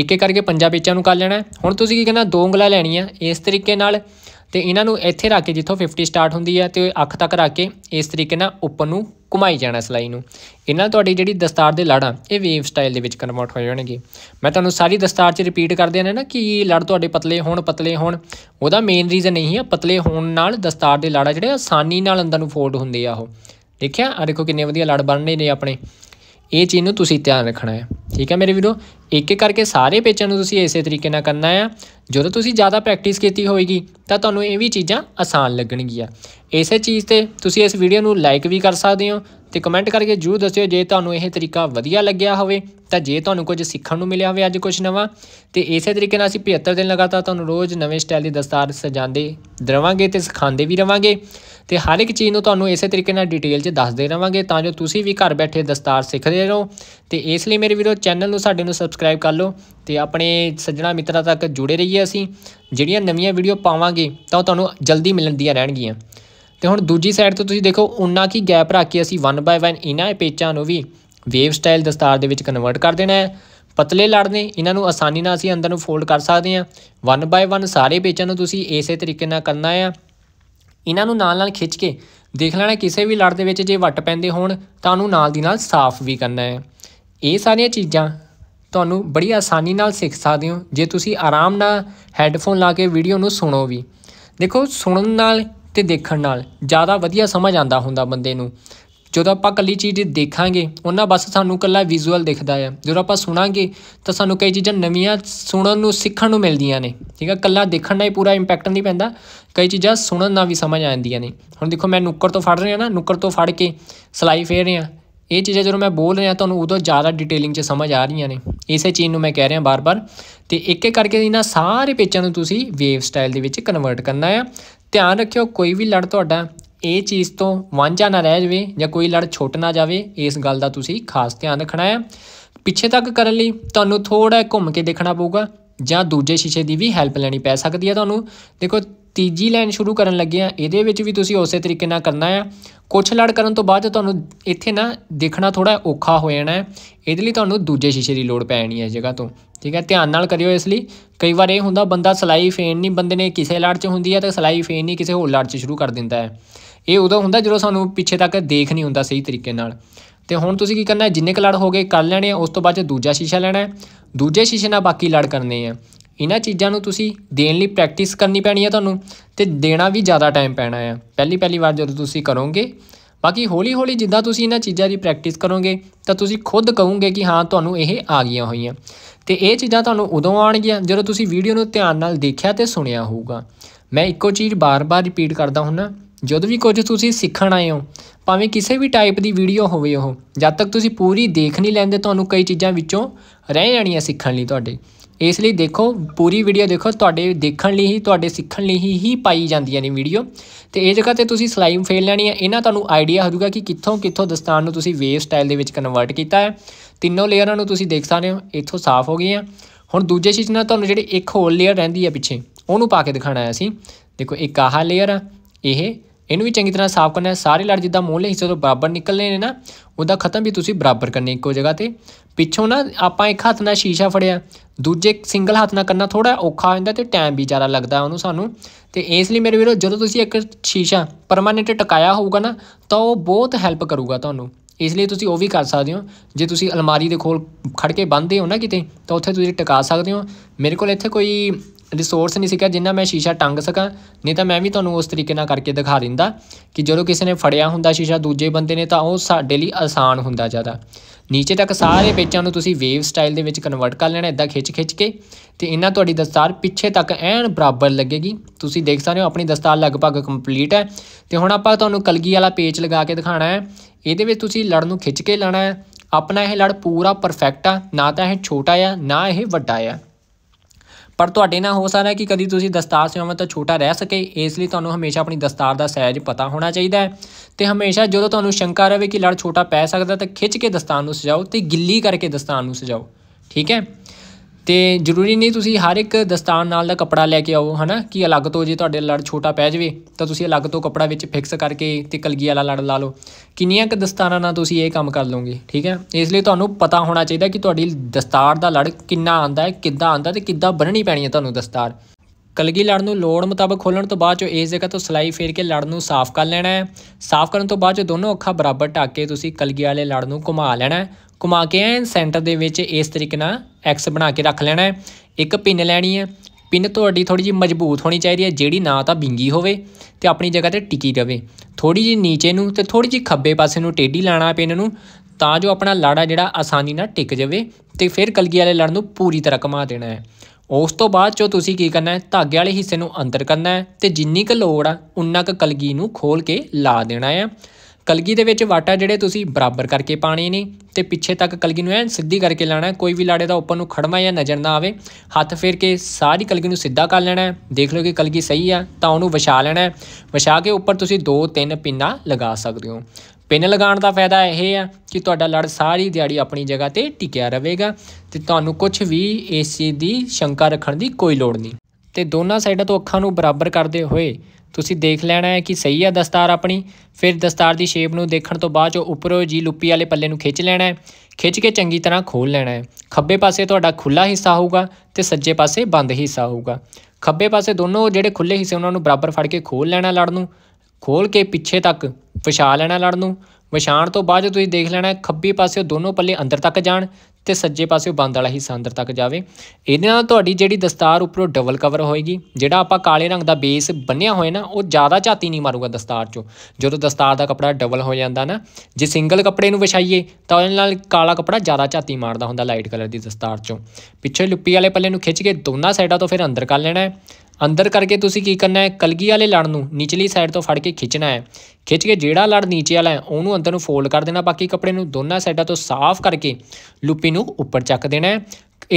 ਇੱਕ ਇੱਕ ਕਰਕੇ ਪੰਜਾਂ ਪੇਚਾਂ ਨੂੰ ਕਰ ਲੈਣਾ ਹੁਣ ਤੁਸੀਂ ਕੀ ਕਹਿੰਦਾ ਦੋ ਉਂਗਲਾਂ ਲੈਣੀਆਂ ਇਸ ਤਰੀਕੇ ਨਾਲ ਤੇ ਇਹਨਾਂ ਨੂੰ ਇੱਥੇ ਰੱਖ ਕੇ ਜਿੱਥੋਂ 50 ਸਟਾਰਟ ਹੁੰਦੀ ਆ ਤੇ ਅੱਖ ਤੱਕ ਰੱਖ ਕੇ ਇਸ ਤਰੀਕੇ ਨਾਲ ਉੱਪਰ ਨੂੰ ਘੁਮਾਈ ਜਾਣਾ ਸਲਾਈ ਨੂੰ ਇਹਨਾਂ ਤੁਹਾਡੀ ਜਿਹੜੀ ਦਸਤਾਰ ਦੇ ਲੜਾਂ ਇਹ ਵੇਵ ਸਟਾਈਲ ਦੇ ਵਿੱਚ ਕਨਵਰਟ ਹੋ ਜਾਣਗੇ ਮੈਂ ਤੁਹਾਨੂੰ ਸਾਰੀ ਦਸਤਾਰ 'ਚ ਰਿਪੀਟ ਕਰ ਦਿਆਂ ਨਾ ਕਿ ਲੜ ਤੁਹਾਡੇ ਪਤਲੇ ਹੋਣ ਪਤਲੇ ਹੋਣ ਉਹਦਾ ਮੇਨ ਰੀਜ਼ਨ ਨਹੀਂ ਆ ਪਤਲੇ ਹੋਣ ਨਾਲ ਦਸਤਾਰ ਦੇ ਲੜਾ ਜਿਹੜੇ ਆਸਾਨੀ ਨਾਲ ਅੰਦਰ ਨੂੰ ਫੋਲਡ ਹੁੰਦੇ ਆ ਉਹ ਦੇਖਿਆ ਆ ਦੇਖੋ ਕਿੰਨੇ ਵਧੀਆ ਲੜ ਬਣਨੇ ਨੇ ਆਪਣੇ ਇਹ ਚੀਜ਼ ਨੂੰ ਤੁਸੀਂ ਧਿਆਨ ਰੱਖਣਾ ਹੈ ਠੀਕ ਹੈ ਮੇਰੇ ਵੀਰੋ ਇੱਕ ਇੱਕ ਕਰਕੇ ਸਾਰੇ ਪੇਚਾਂ ਨੂੰ ਤੁਸੀਂ ਇਸੇ ਤਰੀਕੇ ਨਾਲ ਕਰਨਾ ਹੈ ਜਦੋਂ ਤੁਸੀਂ ਜ਼ਿਆਦਾ ਪ੍ਰੈਕਟਿਸ ਕੀਤੀ ਹੋਏਗੀ ਤਾਂ ਤੁਹਾਨੂੰ ਇਹ ਵੀ ਚੀਜ਼ਾਂ ਆਸਾਨ ਲੱਗਣਗੀਆਂ ਇਸੇ ਚੀਜ਼ ਤੇ ਤੁਸੀਂ ਇਸ ਵੀਡੀਓ ਨੂੰ ਲਾਈਕ ਵੀ ਕਰ ਸਕਦੇ ਹੋ ਤੇ ਕਮੈਂਟ ਕਰਕੇ ਜਰੂਰ ਦੱਸਿਓ ਜੇ ਤੁਹਾਨੂੰ ਇਹ ਤਰੀਕਾ ਵਧੀਆ ਲੱਗਿਆ ਹੋਵੇ ਤਾਂ ਜੇ ਤੁਹਾਨੂੰ ਕੁਝ ਸਿੱਖਣ ਨੂੰ ਮਿਲਿਆ ਹੋਵੇ ਅੱਜ ਕੁਝ ਨਵਾਂ ਤੇ ਇਸੇ ਤਰੀਕੇ ਨਾਲ ਅਸੀਂ 75 ਦਿਨ ਲਗਾਤਾਰ ਤੁਹਾਨੂੰ ਰੋਜ਼ ਨਵੇਂ ਸਟਾਈਲ ਦੀ ਦਸਤਾਰ ਸਜਾਉਂਦੇ ਦਰਵਾਂਗੇ ਤੇ ਸਿਖਾਉਂਦੇ ਵੀ ਰਵਾਂਗੇ ਤੇ ਹਰ ਇੱਕ ਚੀਜ਼ ਨੂੰ ਤੁਹਾਨੂੰ ਇਸੇ ਤਰੀਕੇ ਨਾਲ ਡਿਟੇਲ 'ਚ ਦੱਸਦੇ ਰਵਾਂਗੇ ਤਾਂ ਜੋ ਤੁਸੀਂ ਵੀ ਘਰ ਬੈਠੇ ਦਸਤਾਰ ਸਿੱਖਦੇ ਰਹੋ ਤੇ ਇਸ ਲਈ ਮੇਰੇ ਵੀਰੋ ਚੈਨਲ ਨੂੰ ਸਾਡੇ ਨੂੰ ਸਬਸਕ੍ਰਾਈਬ ਕਰ ਲਓ ਤੇ ਆਪਣੇ ਸੱਜਣਾ ਮਿੱਤਰਾਂ ਤੱਕ ਜੁੜੇ ਰਹੀਏ ਅਸੀਂ ਜਿਹੜੀਆਂ ਨਵੀਆਂ ਵੀਡੀਓ ਪਾਵਾਂਗੇ ਤਾਂ ਤੁਹਾਨੂੰ ਜਲਦੀ ਮਿਲਣਦੀਆਂ ਰਹਿਣਗੀਆਂ ਤੇ ਹੁਣ ਦੂਜੀ ਸਾਈਡ ਤੋਂ ਤੁਸੀਂ ਦੇਖੋ ਉਨਾ ਕੀ ਗੈਪ ਰੱਖ ਕੇ ਅਸੀਂ 1 ਬਾਈ 1 ਇਹਨਾਂ ਪੇਚਾਂ ਨੂੰ ਵੀ ਵੇਵ ਸਟਾਈਲ ਦਸਤਾਰ ਦੇ ਵਿੱਚ ਕਨਵਰਟ ਕਰ ਦੇਣਾ ਹੈ ਪਤਲੇ ਲੜ ਨੇ ਇਹਨਾਂ ਨੂੰ ਆਸਾਨੀ ਨਾਲ ਅਸੀਂ ਅੰਦਰ ਨੂੰ ਫੋਲਡ ਕਰ ਸਕਦੇ ਹਾਂ 1 ਬਾਈ 1 ਸਾਰੇ ਪੇਚਾਂ ਨੂੰ ਤੁਸੀਂ ਇਸੇ ਤਰੀਕੇ ਨਾਲ ਕਰਨਾ ਹੈ ਇਹਨਾਂ ਨੂੰ ਨਾਲ ਨਾਲ ਖਿੱਚ ਕੇ ਦੇਖ ਲੈਣਾ ਕਿਸੇ ਵੀ ਲੜ ਦੇ ਵਿੱਚ ਜੇ ਵੱਟ ਪੈਂਦੇ ਹੋਣ ਤਾਂ ਉਹਨੂੰ ਨਾਲ ਦੀ ਨਾਲ ਸਾਫ਼ ਵੀ ਕਰਨਾ ਹੈ ਇਹ ਸਾਰੀਆਂ ਚੀਜ਼ਾਂ ਤੁਹਾਨੂੰ ਬੜੀ ਆਸਾਨੀ ਨਾਲ ਸਿੱਖ ਸਕਦੇ ਹੋ ਜੇ ਤੁਸੀਂ ਆਰਾਮ ਨਾਲ ਹੈੱਡਫੋਨ ਲਾ ਕੇ ਵੀਡੀਓ ਨੂੰ ਸੁਣੋ ਵੀ ਦੇਖੋ ਸੁਣਨ ਨਾਲ ਤੇ ਦੇਖਣ ਨਾਲ ਜ਼ਿਆਦਾ ਵਧੀਆ ਸਮਝ ਆਉਂਦਾ ਹੁੰਦਾ ਬੰਦੇ ਨੂੰ ਜਦੋਂ ਆਪਾਂ ਕੱਲੀ ਚੀਜ਼ ਦੇਖਾਂਗੇ ਉਹਨਾਂ ਬਸ ਸਾਨੂੰ ਕੱਲਾ ਵਿਜ਼ੂਅਲ ਦਿਖਦਾ ਆ ਜਦੋਂ ਆਪਾਂ ਸੁਣਾਂਗੇ ਤਾਂ ਸਾਨੂੰ ਕਈ ਚੀਜ਼ਾਂ ਨਵੀਆਂ ਸੁਣਨ ਨੂੰ ਸਿੱਖਣ ਨੂੰ ਮਿਲਦੀਆਂ ਨੇ ਠੀਕ ਆ ਕੱਲਾ ਦੇਖਣ ਨਾਲ ਹੀ ਪੂਰਾ ਇੰਪੈਕਟ ਨਹੀਂ ਪੈਂਦਾ ਕਈ ਚੀਜ਼ਾਂ ਸੁਣਨ ਨਾਲ ਵੀ ਸਮਝ ਆ ਜਾਂਦੀਆਂ ਨੇ ਹੁਣ ਦੇਖੋ ਮੈਂ ਨੁੱਕਰ ਤੋਂ ਫੜ ਰਿਹਾ ਨਾ ਨੁੱਕਰ ਤੋਂ ਫੜ ਕੇ ਸਲਾਈ ਫੇਰ ਰਿਹਾ ਇਹ ਚੀਜ਼ਾਂ ਜਦੋਂ ਮੈਂ ਬੋਲ ਰਿਹਾ ਤੁਹਾਨੂੰ ਉਦੋਂ ਜ਼ਿਆਦਾ ਡਿਟੇਲਿੰਗ 'ਚ ਸਮਝ ਆ ਰਹੀਆਂ ਨੇ ਇਸੇ ਚੀਜ਼ ਨੂੰ ਮੈਂ ਕਹਿ ਰਿਹਾ ਬਾਰ-ਬਾਰ ਤੇ ਇੱਕ ਇੱਕ ਕਰਕੇ ਇਹਨਾਂ ਸਾਰੇ ਪੇਚਾਂ ਨੂੰ ਤੁਸੀਂ ਵੇਵ ਸਟਾਈਲ ਦੇ ਵਿੱਚ ਕਨਵਰਟ ਕਰਨਾ ਆ ਧਿਆਨ ਰੱਖਿਓ ਕੋਈ ਵੀ ਲੜ ਤੁਹਾਡਾ ਇਹ ਚੀਜ਼ ਤੋਂ ਵਾਂਝਾ ਨਾ ਰਹਿ ਜਾਵੇ ਜਾਂ ਕੋਈ ਲੜ ਛੁੱਟ ਨਾ ਜਾਵੇ ਇਸ ਗੱਲ ਦਾ ਤੁਸੀਂ ਖਾਸ ਧਿਆਨ ਰੱਖਣਾ ਹੈ ਪਿੱਛੇ ਤੱਕ ਕਰਨ ਲਈ ਤੁਹਾਨੂੰ ਥੋੜਾ ਘੁੰਮ ਕੇ ਦੇਖਣਾ ਪਊਗਾ ਜਾਂ ਦੂਜੇ ਸ਼ੀਸ਼ੇ ਦੀ ਵੀ ਹੈਲਪ ਲੈਣੀ ਪੈ ਸਕਦੀ ਹੈ ਤੁਹਾਨੂੰ ਦੇਖੋ ਤੀਜੀ ਲਾਈਨ ਸ਼ੁਰੂ ਕਰਨ ਲੱਗੇ ਆ ਇਹਦੇ ਵਿੱਚ ਵੀ ਤੁਸੀਂ ਉਸੇ ਤਰੀਕੇ ਨਾਲ ਕਰਨਾ ਆ ਕੁਝ ਲੜ ਕਰਨ ਤੋਂ ਬਾਅਦ ਤੁਹਾਨੂੰ ਇੱਥੇ ਨਾ ਦੇਖਣਾ ਥੋੜਾ ਔਖਾ ਹੋ ਜਾਣਾ ਇਹਦੇ ਲਈ ਤੁਹਾਨੂੰ ਦੂਜੇ ਸ਼ੀਸ਼ੇ ਦੀ ਲੋੜ ਪੈਣੀ ਹੈ ਜਗ੍ਹਾ ਤੋਂ ਠੀਕ ਹੈ ਧਿਆਨ ਨਾਲ ਕਰਿਓ ਇਸ ਲਈ ਕਈ ਵਾਰ ਇਹ ਹੁੰਦਾ ਬੰਦਾ ਸਲਾਈ ਫੇਨ ਨਹੀਂ ਬੰਦੇ ਨੇ ਕਿਸੇ ਲੜ 'ਚ ਹੁੰਦੀ ਹੈ ਤਾਂ ਸਲਾਈ ਫੇਨ ਨਹੀਂ ਕਿਸੇ ਹੋਰ ਲੜ 'ਚ ਸ਼ੁਰੂ ਕਰ ਦਿੰਦਾ ਹੈ ਇਹ ਉਦੋਂ ਹੁੰਦਾ ਜਦੋਂ ਸਾਨੂੰ ਪਿੱਛੇ ਤੱਕ ਦੇਖ ਨਹੀਂ ਹੁੰਦਾ ਸਹੀ ਤਰੀਕੇ ਨਾਲ ਤੇ ਹੁਣ ਤੁਸੀਂ ਕੀ ਕਰਨਾ ਹੈ ਜਿੰਨੇ ਕ ਲੜ ਹੋ ਗਏ ਕਰ ਲੈਣੇ ਆ ਉਸ ਤੋਂ ਬਾਅਦ ਦੂਜਾ ਸ਼ੀਸ਼ਾ ਲੈਣਾ ਹੈ ਦੂਜੇ ਸ਼ੀਸ਼ੇ ਨਾਲ ਬਾਕੀ ਲੜ ਕਰਨੇ ਆ ਇਹਨਾਂ ਚੀਜ਼ਾਂ ਨੂੰ ਤੁਸੀਂ ਦੇਣ ਲਈ ਪ੍ਰੈਕਟਿਸ ਕਰਨੀ ਪੈਣੀ ਹੈ ਤੁਹਾਨੂੰ ਤੇ ਦੇਣਾ ਵੀ ਜ਼ਿਆਦਾ ਟਾਈਮ ਪੈਣਾ ਹੈ ਪਹਿਲੀ ਪਹਿਲੀ ਵਾਰ ਜਦੋਂ ਤੁਸੀਂ ਕਰੋਗੇ ਬਾਕੀ ਹੌਲੀ ਹੌਲੀ ਜਿੱਦਾਂ ਤੁਸੀਂ ਇਹਨਾਂ ਚੀਜ਼ਾਂ ਦੀ ਪ੍ਰੈਕਟਿਸ ਕਰੋਗੇ ਤਾਂ ਤੁਸੀਂ ਖੁਦ ਕਹੋਗੇ ਕਿ ਹਾਂ ਤੁਹਾਨੂੰ ਇਹ ਆ ਗਈਆਂ ਹੋਈਆਂ ਤੇ ਇਹ ਚੀਜ਼ਾਂ ਤੁਹਾਨੂੰ ਉਦੋਂ ਆਣਗੀਆਂ ਜਦੋਂ ਤੁਸੀਂ ਵੀਡੀਓ ਨੂੰ ਧਿਆਨ ਨਾਲ ਦੇਖਿਆ ਤੇ ਸੁਣਿਆ ਹੋਊਗਾ ਮੈਂ ਇੱਕੋ ਚੀਜ਼ ਬਾਰ-ਬਾਰ ਰਿਪੀਟ ਕਰਦਾ ਹੁੰਨਾ ਜਦੋਂ ਵੀ ਕੁਝ ਤੁਸੀਂ ਸਿੱਖਣ ਆਏ ਹੋ ਭਾਵੇਂ ਕਿਸੇ ਵੀ ਟਾਈਪ ਦੀ ਵੀਡੀਓ ਹੋਵੇ ਉਹ ਜਦ ਤੱਕ ਤੁਸੀਂ ਪੂਰੀ ਦੇਖ ਨਹੀਂ ਲੈਂਦੇ ਤੁਹਾਨੂੰ ਕਈ ਚੀਜ਼ਾਂ ਵਿੱਚੋਂ ਰਹਿ ਜਾਣੀਆਂ ਸਿੱਖਣ ਲਈ ਤੁਹਾਡੇ ਇਸ ਲਈ ਦੇਖੋ ਪੂਰੀ ਵੀਡੀਓ ਦੇਖੋ ਤੁਹਾਡੇ ਦੇਖਣ ਲਈ ਹੀ ਤੁਹਾਡੇ ਸਿੱਖਣ ਲਈ ਹੀ ਹੀ ਪਾਈ ਜਾਂਦੀਆਂ ਨੇ ਵੀਡੀਓ ਤੇ ਇਹ ਜਗ੍ਹਾ ਤੇ ਤੁਸੀਂ ਸਲਾਈਮ ਫੇਲ ਲੈਣੀ ਹੈ ਇਹਨਾਂ ਤੁਹਾਨੂੰ ਆਈਡੀਆ ਹੋ ਜਾਊਗਾ ਕਿ ਕਿੱਥੋਂ ਕਿੱਥੋਂ ਦਸਤਾਨ ਨੂੰ ਤੁਸੀਂ ਵੇਵ ਸਟਾਈਲ ਦੇ ਵਿੱਚ ਕਨਵਰਟ ਕੀਤਾ ਹੈ ਤਿੰਨੋਂ ਲੇਅਰਾਂ ਨੂੰ ਤੁਸੀਂ ਦੇਖ ਸਕਦੇ ਹੋ ਇੱਥੋਂ ਸਾਫ਼ ਹੋ ਗਈਆਂ ਹੁਣ ਦੂਜੇ ਚੀਜ਼ ਨਾਲ ਤੁਹਾਨੂੰ ਜਿਹੜੀ ਇੱਕ ਹੋਰ ਲੇਅਰ ਰਹਿੰਦੀ ਹੈ ਪਿੱਛੇ ਉਹਨੂੰ ਪਾ ਕੇ ਦਿਖਾਣਾ ਹੈ ਅਸੀਂ ਦੇਖੋ ਇੱਕ ਆਹ ਲੇਅਰ ਆ ਇਹ ਇਹਨੂੰ ਵੀ ਚੰਗੀ ਤਰ੍ਹਾਂ ਸਾਫ਼ ਕਰਨਾ ਹੈ ਸਾਰੇ ਲੜ ਜਿੱਦਾਂ ਮੂਹਲੇ ਹਿੱਸੇ ਤੋਂ ਬਰਾਬਰ ਨਿਕਲਨੇ ਨੇ ਨਾ ਉਹਦਾ ਖਤਮ ਵੀ ਤੁਸੀਂ ਬਰਾਬਰ ਕਰਨੇ ਇੱਕੋ ਜਗ੍ਹਾ ਤੇ ਪਿੱਛੋਂ ਨਾ ਆਪਾਂ ਇੱਕ ਹੱਥ ਨਾਲ ਸ਼ੀਸ਼ਾ ਫੜਿਆ ਦੂਜੇ ਸਿੰਗਲ ਹੱਥ ਨਾਲ ਕਰਨਾ ਥੋੜਾ ਔਖਾ ਹੋ ਜਾਂਦਾ ਤੇ ਟਾਈਮ ਵੀ ਜ਼ਿਆਦਾ ਲੱਗਦਾ ਉਹਨੂੰ ਸਾਨੂੰ ਤੇ ਇਸ ਲਈ ਮੇਰੇ ਵੀਰੋ ਜਦੋਂ ਤੁਸੀਂ ਇੱਕ ਸ਼ੀਸ਼ਾ ਪਰਮਾਨੈਂਟ ਟਿਕਾਇਆ ਹੋਊਗਾ ਨਾ ਤਾਂ ਉਹ ਬਹੁਤ ਹੈਲਪ ਕਰੂਗਾ ਤੁਹਾਨੂੰ ਇਸ ਲਈ ਤੁਸੀਂ ਉਹ ਵੀ ਕਰ ਸਕਦੇ ਹੋ ਜੇ ਤੁਸੀਂ ਅਲਮਾਰੀ ਦੇ ਕੋਲ ਖੜ ਕੇ ਬੰਨਦੇ ਹੋ ਨਾ ਕਿਤੇ ਤਾਂ ਉੱਥੇ ਤੁਸੀਂ ਟਿਕਾ ਸਕਦੇ ਹੋ ਮੇਰੇ ਕੋਲ ਇੱਥੇ ਕੋਈ ਰਿਸੋਰਸ ਨਹੀਂ ਸੀਗਾ ਜਿੰਨਾ ਮੈਂ ਸ਼ੀਸ਼ਾ ਟੰਗ ਸਕਾਂ ਨਹੀਂ ਤਾਂ ਮੈਂ ਵੀ ਤੁਹਾਨੂੰ ਉਸ ਤਰੀਕੇ ਨਾਲ ਕਰਕੇ ਦਿਖਾ ਦਿੰਦਾ ਕਿ ਜਦੋਂ ਕਿਸੇ ਨੇ ਫੜਿਆ ਹੁੰਦਾ ਸ਼ੀਸ਼ਾ ਦੂਜੇ ਬੰਦੇ ਨੇ ਤਾਂ ਉਹ ਸਾਡੇ ਲਈ ਆਸਾਨ ਹੁੰਦਾ ਜ਼ਿਆਦਾ ਨੀਚੇ ਤੱਕ ਸਾਰੇ ਪੇਚਾਂ ਨੂੰ ਤੁਸੀਂ ਵੇਵ ਸਟਾਈਲ ਦੇ ਵਿੱਚ ਕਨਵਰਟ ਕਰ ਲੈਣਾ ਇਦਾਂ ਖਿੱਚ-ਖਿੱਚ ਕੇ ਤੇ ਇਹਨਾਂ ਤੁਹਾਡੀ ਦਸਤਾਰ ਪਿੱਛੇ ਤੱਕ ਐਨ ਬਰਾਬਰ ਲੱਗੇਗੀ ਤੁਸੀਂ ਦੇਖ ਸਕਦੇ ਹੋ ਆਪਣੀ ਦਸਤਾਰ ਲਗਭਗ ਕੰਪਲੀਟ ਹੈ ਤੇ ਹੁਣ ਆਪਾਂ ਤੁਹਾਨੂੰ ਕਲਗੀ ਵਾਲਾ ਪੇਚ ਲਗਾ ਕੇ ਦਿਖਾਣਾ ਹੈ ਇਹਦੇ ਵਿੱਚ ਤੁਸੀਂ ਲੜ ਨੂੰ ਖਿੱਚ ਕੇ ਲਾਣਾ ਹੈ ਆਪਣਾ ਇਹ ਲੜ ਪੂਰਾ ਪਰਫੈਕਟ ਆ ਨਾ ਤਾਂ ਇਹ ਛੋਟਾ ਆ ਨਾ ਇਹ ਵੱਡਾ ਆ ਪਰ ਤੁਹਾਡੇ ਨਾਲ ਹੋ ਸਕਦਾ ਹੈ ਕਿ ਕਦੀ ਤੁਸੀਂ ਦਸਤਾਰ ਸੇਵਾਵਾਂ ਤੋਂ ਛੋਟਾ ਰਹਿ ਸਕੇ ਇਸ ਲਈ ਤੁਹਾਨੂੰ ਹਮੇਸ਼ਾ ਆਪਣੀ ਦਸਤਾਰ ਦਾ ਸਾਈਜ਼ ਪਤਾ ਹੋਣਾ ਚਾਹੀਦਾ ਹੈ ਤੇ ਹਮੇਸ਼ਾ ਜਦੋਂ ਤੁਹਾਨੂੰ ਸ਼ੰਕਾ ਰਹੇ ਕਿ ਲੜ ਛੋਟਾ ਪੈ ਸਕਦਾ ਤਾਂ ਖਿੱਚ ਕੇ ਦਸਤਾਰ ਨੂੰ ਸਜਾਓ ਤੇ ਗਿੱਲੀ ਕਰਕੇ ਦਸਤਾਰ ਨੂੰ ਸਜਾਓ ਠੀਕ ਹੈ ਤੇ ਜ਼ਰੂਰੀ ਨਹੀਂ ਤੁਸੀਂ ਹਰ ਇੱਕ ਦਸਤਾਨ ਨਾਲ ਦਾ ਕੱਪੜਾ ਲੈ ਕੇ ਆਓ ਹਨਾ ਕਿ ਅਲੱਗ ਤੋਂ ਜੇ ਤੁਹਾਡੇ ਲੜ ਛੋਟਾ ਪੈ ਜਾਵੇ ਤਾਂ ਤੁਸੀਂ ਅਲੱਗ ਤੋਂ ਕੱਪੜਾ ਵਿੱਚ ਫਿਕਸ ਕਰਕੇ ਤੇ ਕਲਗੀ ਵਾਲਾ ਲੜ ਲਾ ਲਓ ਕਿੰਨੀਆਂ ਕੁ ਦਸਤਾਨਾਂ ਨਾਲ ਤੁਸੀਂ ਇਹ ਕੰਮ ਕਰ ਲਓਗੇ ਠੀਕ ਹੈ ਇਸ ਲਈ ਤੁਹਾਨੂੰ ਪਤਾ ਹੋਣਾ ਚਾਹੀਦਾ ਕਿ ਤੁਹਾਡੀ ਦਸਤਾਰ ਦਾ ਲੜ ਕਿੰਨਾ ਆਂਦਾ ਹੈ ਕਿੱਦਾਂ ਆਂਦਾ ਤੇ ਕਿੱਦਾਂ ਬੰਨਣੀ ਪੈਣੀ ਹੈ ਤੁਹਾਨੂੰ ਦਸਤਾਰ ਕਲਗੀ ਲੜ ਨੂੰ ਲੋੜ ਮੁਤਾਬਕ ਖੋਲਣ ਤੋਂ ਬਾਅਦ ਚ ਇਸ ਜਗ੍ਹਾ ਤੋਂ ਸਲਾਈ ਫੇਰ ਕੇ ਲੜ ਨੂੰ ਸਾਫ਼ ਕਰ ਲੈਣਾ ਹੈ ਸਾਫ਼ ਕਰਨ ਤੋਂ ਬਾਅਦ ਚ ਦੋਨੋਂ ਅੱਖਾਂ ਬਰਾਬਰ ਢੱਕ ਕੇ ਤੁਸੀਂ ਕਲਗੀ ਵਾਲੇ ਲੜ ਨੂੰ ਘੁਮਾ ਲੈਣਾ ਹੈ ਘੁਮਾ ਕੇ ਐਨ ਸੈਂਟਰ ਦੇ ਵਿੱਚ ਇਸ ਤਰੀਕੇ ਨਾਲ ਐਕਸ ਬਣਾ ਕੇ ਰੱਖ ਲੈਣਾ ਹੈ ਇੱਕ ਪਿੰਨ ਲੈਣੀ ਹੈ ਪਿੰਨ ਤੁਹਾਡੀ ਥੋੜੀ ਜਿਹੀ ਮਜ਼ਬੂਤ ਹੋਣੀ ਚਾਹੀਦੀ ਹੈ ਜਿਹੜੀ ਨਾ ਤਾਂ ਬਿੰਗੀ ਹੋਵੇ ਤੇ ਆਪਣੀ ਜਗ੍ਹਾ ਤੇ ਟਿਕੀ ਰਵੇ ਥੋੜੀ ਜਿਹੀ ਨੀਚੇ ਨੂੰ ਤੇ ਥੋੜੀ ਜਿਹੀ ਖੱਬੇ ਪਾਸੇ ਨੂੰ ਟੇਢੀ ਲਾਣਾ ਪਿੰਨ ਨੂੰ ਤਾਂ ਜੋ ਆਪਣਾ ਲਾੜਾ ਜਿਹੜਾ ਆਸਾਨੀ ਨਾਲ ਟਿਕ ਜਾਵੇ ਤੇ ਫਿਰ ਕਲਗੀ ਵਾਲੇ ਲੜ ਨੂੰ ਪੂਰੀ ਤਰ੍ਹਾਂ ਘੁਮਾ ਦੇਣਾ ਹੈ ਉਸ ਤੋਂ ਬਾਅਦ ਜੋ ਤੁਸੀਂ ਕੀ ਕਰਨਾ ਹੈ ਧਾਗੇ ਵਾਲੇ ਹਿੱਸੇ ਨੂੰ ਅੰਦਰ ਕਰਨਾ ਹੈ ਤੇ ਜਿੰਨੀ ਕੁ ਲੋੜ ਆ ਉਨਾ ਕੁ ਕਲਗੀ ਨੂੰ ਖੋਲ ਕੇ ਲਾ ਦੇਣਾ ਹੈ ਕਲਗੀ ਦੇ ਵਿੱਚ ਵਾਟਾ ਜਿਹੜੇ ਤੁਸੀਂ ਬਰਾਬਰ ਕਰਕੇ ਪਾਣੇ ਨੇ ਤੇ ਪਿੱਛੇ ਤੱਕ ਕਲਗੀ ਨੂੰ ਐਨ ਸਿੱਧੀ ਕਰਕੇ ਲਾਣਾ ਕੋਈ ਵੀ ਲਾੜੇ ਦਾ ਉੱਪਰ ਨੂੰ ਖੜਮਾ ਜਾਂ ਨਜ਼ਰ ਨਾ ਆਵੇ ਹੱਥ ਫੇਰ ਕੇ ਸਾਰੀ ਕਲਗੀ ਨੂੰ ਸਿੱਧਾ ਕਰ ਲੈਣਾ ਦੇਖ ਲਓ ਕਿ ਕਲਗੀ ਸਹੀ ਆ ਤਾਂ ਉਹਨੂੰ ਵਿਛਾ ਲੈਣਾ ਵਿਛਾ ਕੇ ਉੱਪਰ ਤੁਸੀਂ 2-3 ਪਿੰਨਾ ਲਗਾ ਸਕਦੇ ਹੋ ਪਿੰਨ ਲਗਾਉਣ ਦਾ ਫਾਇਦਾ ਇਹ ਆ ਕਿ ਤੁਹਾਡਾ ਲੜ ਸਾਰੀ ਦਿਹਾੜੀ ਆਪਣੀ ਜਗ੍ਹਾ ਤੇ ਟਿਕਿਆ ਰਹੇਗਾ ਤੇ ਤੁਹਾਨੂੰ ਕੁਝ ਵੀ ਏਸੀ ਦੀ ਸ਼ੰਕਾ ਰੱਖਣ ਦੀ ਕੋਈ ਲੋੜ ਨਹੀਂ ਤੇ ਦੋਨਾਂ ਸਾਈਡਾਂ ਤੋਂ ਅੱਖਾਂ ਨੂੰ ਬਰਾਬਰ ਕਰਦੇ ਹੋਏ ਤੁਸੀਂ ਦੇਖ ਲੈਣਾ ਹੈ ਕਿ ਸਹੀ ਹੈ ਦਸਤਾਰ ਆਪਣੀ ਫਿਰ ਦਸਤਾਰ ਦੀ ਸ਼ੇਪ ਨੂੰ ਦੇਖਣ ਤੋਂ ਬਾਅਦ ਜੋ ਉੱਪਰੋਂ ਜੀ ਲੁੱਪੀ ਵਾਲੇ ਪੱਲੇ ਨੂੰ ਖਿੱਚ ਲੈਣਾ ਹੈ ਖਿੱਚ ਕੇ ਚੰਗੀ ਤਰ੍ਹਾਂ ਖੋਲ ਲੈਣਾ ਹੈ ਖੱਬੇ ਪਾਸੇ ਤੁਹਾਡਾ ਖੁੱਲਾ ਹਿੱਸਾ ਹੋਊਗਾ ਤੇ ਸੱਜੇ ਪਾਸੇ ਬੰਦ ਹਿੱਸਾ ਹੋਊਗਾ ਖੱਬੇ ਪਾਸੇ ਦੋਨੋਂ ਜਿਹੜੇ ਖੁੱਲੇ ਹਿੱਸੇ ਉਹਨਾਂ ਨੂੰ ਬਰਾਬਰ ਫੜ ਕੇ ਖੋਲ ਲੈਣਾ ਲੜ ਨੂੰ ਖੋਲ ਕੇ ਪਿੱਛੇ ਤੱਕ ਫਛਾ ਲੈਣਾ ਲੜ ਨੂੰ ਵਿਛਾਣ ਤੋਂ ਬਾਅਦ ਤੁਸੀਂ ਦੇਖ ਲੈਣਾ ਖੱਬੀ ਪਾਸੇ ਦੋਨੋਂ ਪੱਲੇ ਅੰਦਰ ਤੱਕ ਜਾਣ ਤੇ ਸੱਜੇ ਪਾਸੇ ਬੰਦ ਵਾਲਾ ਹਿੱਸਾ ਅੰਦਰ ਤੱਕ ਜਾਵੇ ਇਹਦੇ ਨਾਲ ਤੁਹਾਡੀ ਜਿਹੜੀ ਦਸਤਾਰ ਉੱਪਰੋਂ ਡਬਲ ਕਵਰ ਹੋਏਗੀ ਜਿਹੜਾ ਆਪਾਂ ਕਾਲੇ ਰੰਗ ਦਾ ਬੇਸ ਬੰਨਿਆ ਹੋਇਆ ਨਾ ਉਹ ਜ਼ਿਆਦਾ ਝਾਤੀ ਨਹੀਂ ਮਾਰੂਗਾ ਦਸਤਾਰ 'ਚੋਂ ਜਦੋਂ ਦਸਤਾਰ ਦਾ ਕਪੜਾ ਡਬਲ ਹੋ ਜਾਂਦਾ ਨਾ ਜੇ ਸਿੰਗਲ ਕਪੜੇ ਨੂੰ ਵਿਛਾਈਏ ਤਾਂ ਉਹਦੇ ਨਾਲ ਕਾਲਾ ਕਪੜਾ ਜ਼ਿਆਦਾ ਝਾਤੀ ਮਾਰਦਾ ਹੁੰਦਾ ਲਾਈਟ ਕਲਰ ਦੀ ਦਸਤਾਰ 'ਚੋਂ ਪਿੱਛੇ ਲੁੱਪੀ ਵਾਲੇ ਪੱਲੇ ਨੂੰ ਖਿੱਚ ਕੇ ਦੋਨਾਂ ਸਾਈਡਾਂ ਤੋਂ ਫਿਰ ਅੰਦਰ ਕਰ ਲੈਣਾ ਹੈ ਅੰਦਰ ਕਰਕੇ ਤੁਸੀਂ ਕੀ ਕਰਨਾ ਹੈ ਕਲਗੀ ਵਾਲੇ ਲੜ ਨੂੰ ਨੀਚਲੀ ਸਾਈਡ ਤੋਂ ਫੜ ਕੇ ਖਿੱਚਣਾ ਹੈ ਖਿੱਚ ਕੇ ਜਿਹੜਾ ਲੜ ਨੀਚੇ ਵਾਲਾ ਹੈ ਉਹਨੂੰ ਅੰਦਰ ਨੂੰ ਫੋਲਡ ਕਰ ਦੇਣਾ ਬਾਕੀ ਕੱਪੜੇ ਨੂੰ ਦੋਨਾਂ ਸਾਈਡਾਂ ਤੋਂ ਸਾਫ਼ ਕਰਕੇ ਲੁੱਪੀ ਨੂੰ ਉੱਪਰ ਚੱਕ ਦੇਣਾ ਹੈ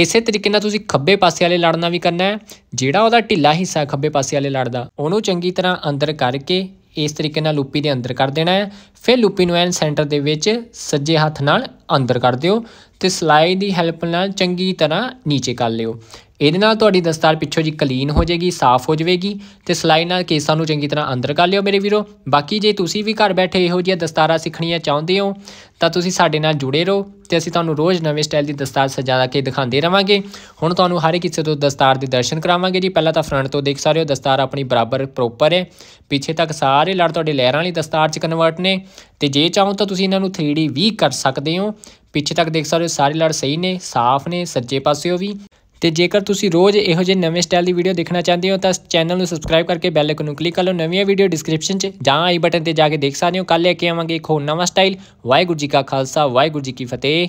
ਇਸੇ ਤਰੀਕੇ ਨਾਲ ਤੁਸੀਂ ਖੱਬੇ ਪਾਸੇ ਵਾਲੇ ਲੜਨਾ ਵੀ ਕਰਨਾ ਹੈ ਜਿਹੜਾ ਉਹਦਾ ਢਿੱਲਾ ਹਿੱਸਾ ਖੱਬੇ ਪਾਸੇ ਵਾਲੇ ਲੜਦਾ ਉਹਨੂੰ ਚੰਗੀ ਤਰ੍ਹਾਂ ਅੰਦਰ ਕਰਕੇ ਇਸ ਤਰੀਕੇ ਨਾਲ ਲੁੱਪੀ ਦੇ ਅੰਦਰ ਕਰ ਦੇਣਾ ਹੈ ਫਿਰ ਲੁੱਪੀ ਨੂੰ ਐਨ ਸੈਂਟਰ ਦੇ ਵਿੱਚ ਸੱਜੇ ਹੱਥ ਨਾਲ ਅੰਦਰ ਕਰ ਦਿਓ ਤੇ ਸਲਾਈ ਦੀ ਹੈਲਪ ਨਾਲ ਚੰਗੀ ਤਰ੍ਹਾਂ ਨੀਚੇ ਕਰ ਲਿਓ ਇਹਦੇ ਨਾਲ ਤੁਹਾਡੀ ਦਸਤਾਰ ਪਿੱਛੋਂ ਜੀ ਕਲੀਨ ਹੋ ਜਾਏਗੀ ਸਾਫ਼ ਹੋ ਜਾਵੇਗੀ ਤੇ ਸਲਾਈ ਨਾਲ ਕੇਸਾਂ ਨੂੰ ਚੰਗੀ ਤਰ੍ਹਾਂ ਅੰਦਰ ਕਰ ਲਿਓ ਮੇਰੇ ਵੀਰੋ ਬਾਕੀ ਜੇ ਤੁਸੀਂ ਵੀ ਘਰ ਬੈਠੇ ਇਹੋ ਜਿਹੀਆਂ ਦਸਤਾਰਾਂ ਸਿੱਖਣੀਆਂ ਚਾਹੁੰਦੇ ਹੋ ਤਾਂ ਤੁਸੀਂ ਸਾਡੇ ਨਾਲ ਜੁੜੇ ਰਹੋ ਤੇ ਅਸੀਂ ਤੁਹਾਨੂੰ ਰੋਜ਼ ਨਵੇਂ ਸਟਾਈਲ ਦੀ ਦਸਤਾਰ ਸਜਾ ਕੇ ਦਿਖਾਉਂਦੇ ਰਵਾਂਗੇ ਹੁਣ ਤੁਹਾਨੂੰ ਹਰ ਕਿਸੇ ਤੋਂ ਦਸਤਾਰ ਦੇ ਦਰਸ਼ਨ ਕਰਾਵਾਂਗੇ ਜੀ ਪਹਿਲਾਂ ਤਾਂ ਫਰੰਟ ਤੋਂ ਦੇਖ ਸਾਰੇ ਦਸਤਾਰ ਆਪਣੀ ਬਰਾਬਰ ਪ੍ਰੋਪਰ ਹੈ ਪਿੱਛੇ ਤੱਕ ਸਾਰੇ ਲੜ ਤੁਹਾਡੇ ਲਹਿਰਾਂ ਵਾਲੀ ਦਸਤਾਰ 'ਚ ਕਨਵਰਟ ਨੇ ਤੇ ਜੇ ਚਾਹੋ ਤਾਂ ਤੁਸੀਂ ਇਹਨਾਂ ਨੂੰ 3D ਵੀ ਕਰ ਸਕਦੇ ਹੋ ਪਿੱਛੇ ਤੱਕ ਦੇਖ ਸਕਦੇ ਸਾਰੇ ਲੜ ਸਹੀ ਨੇ ਸਾਫ਼ ਨੇ ਸੱਜੇ ਪਾਸਿਓ ਵੀ ਤੇ ਜੇਕਰ ਤੁਸੀਂ ਰੋਜ਼ ਇਹੋ ਜਿਹੇ ਨਵੇਂ ਸਟਾਈਲ ਦੀ ਵੀਡੀਓ ਦੇਖਣਾ ਚਾਹੁੰਦੇ ਹੋ ਤਾਂ ਚੈਨਲ ਨੂੰ ਸਬਸਕ੍ਰਾਈਬ ਕਰਕੇ ਬੈਲ ਆਈਕਨ ਨੂੰ ਕਲਿੱਕ ਕਰ ਲਓ ਨਵੀਆਂ ਵੀਡੀਓ ਡਿਸਕ੍ਰਿਪਸ਼ਨ 'ਚ ਜਾਂ ਆਈ ਬਟਨ ਤੇ ਜਾ ਕੇ ਦੇਖ ਸਕਦੇ ਹੋ ਕੱਲ ਲੈ ਕੇ ਆਵਾਂਗੇ ਇੱਕ ਹੋਰ ਨਵਾਂ ਸਟਾਈਲ ਵਾਹਿਗੁਰੂ ਜੀ ਕਾ ਖਾਲਸਾ ਵਾਹਿਗੁਰੂ ਜੀ ਕੀ ਫਤਿਹ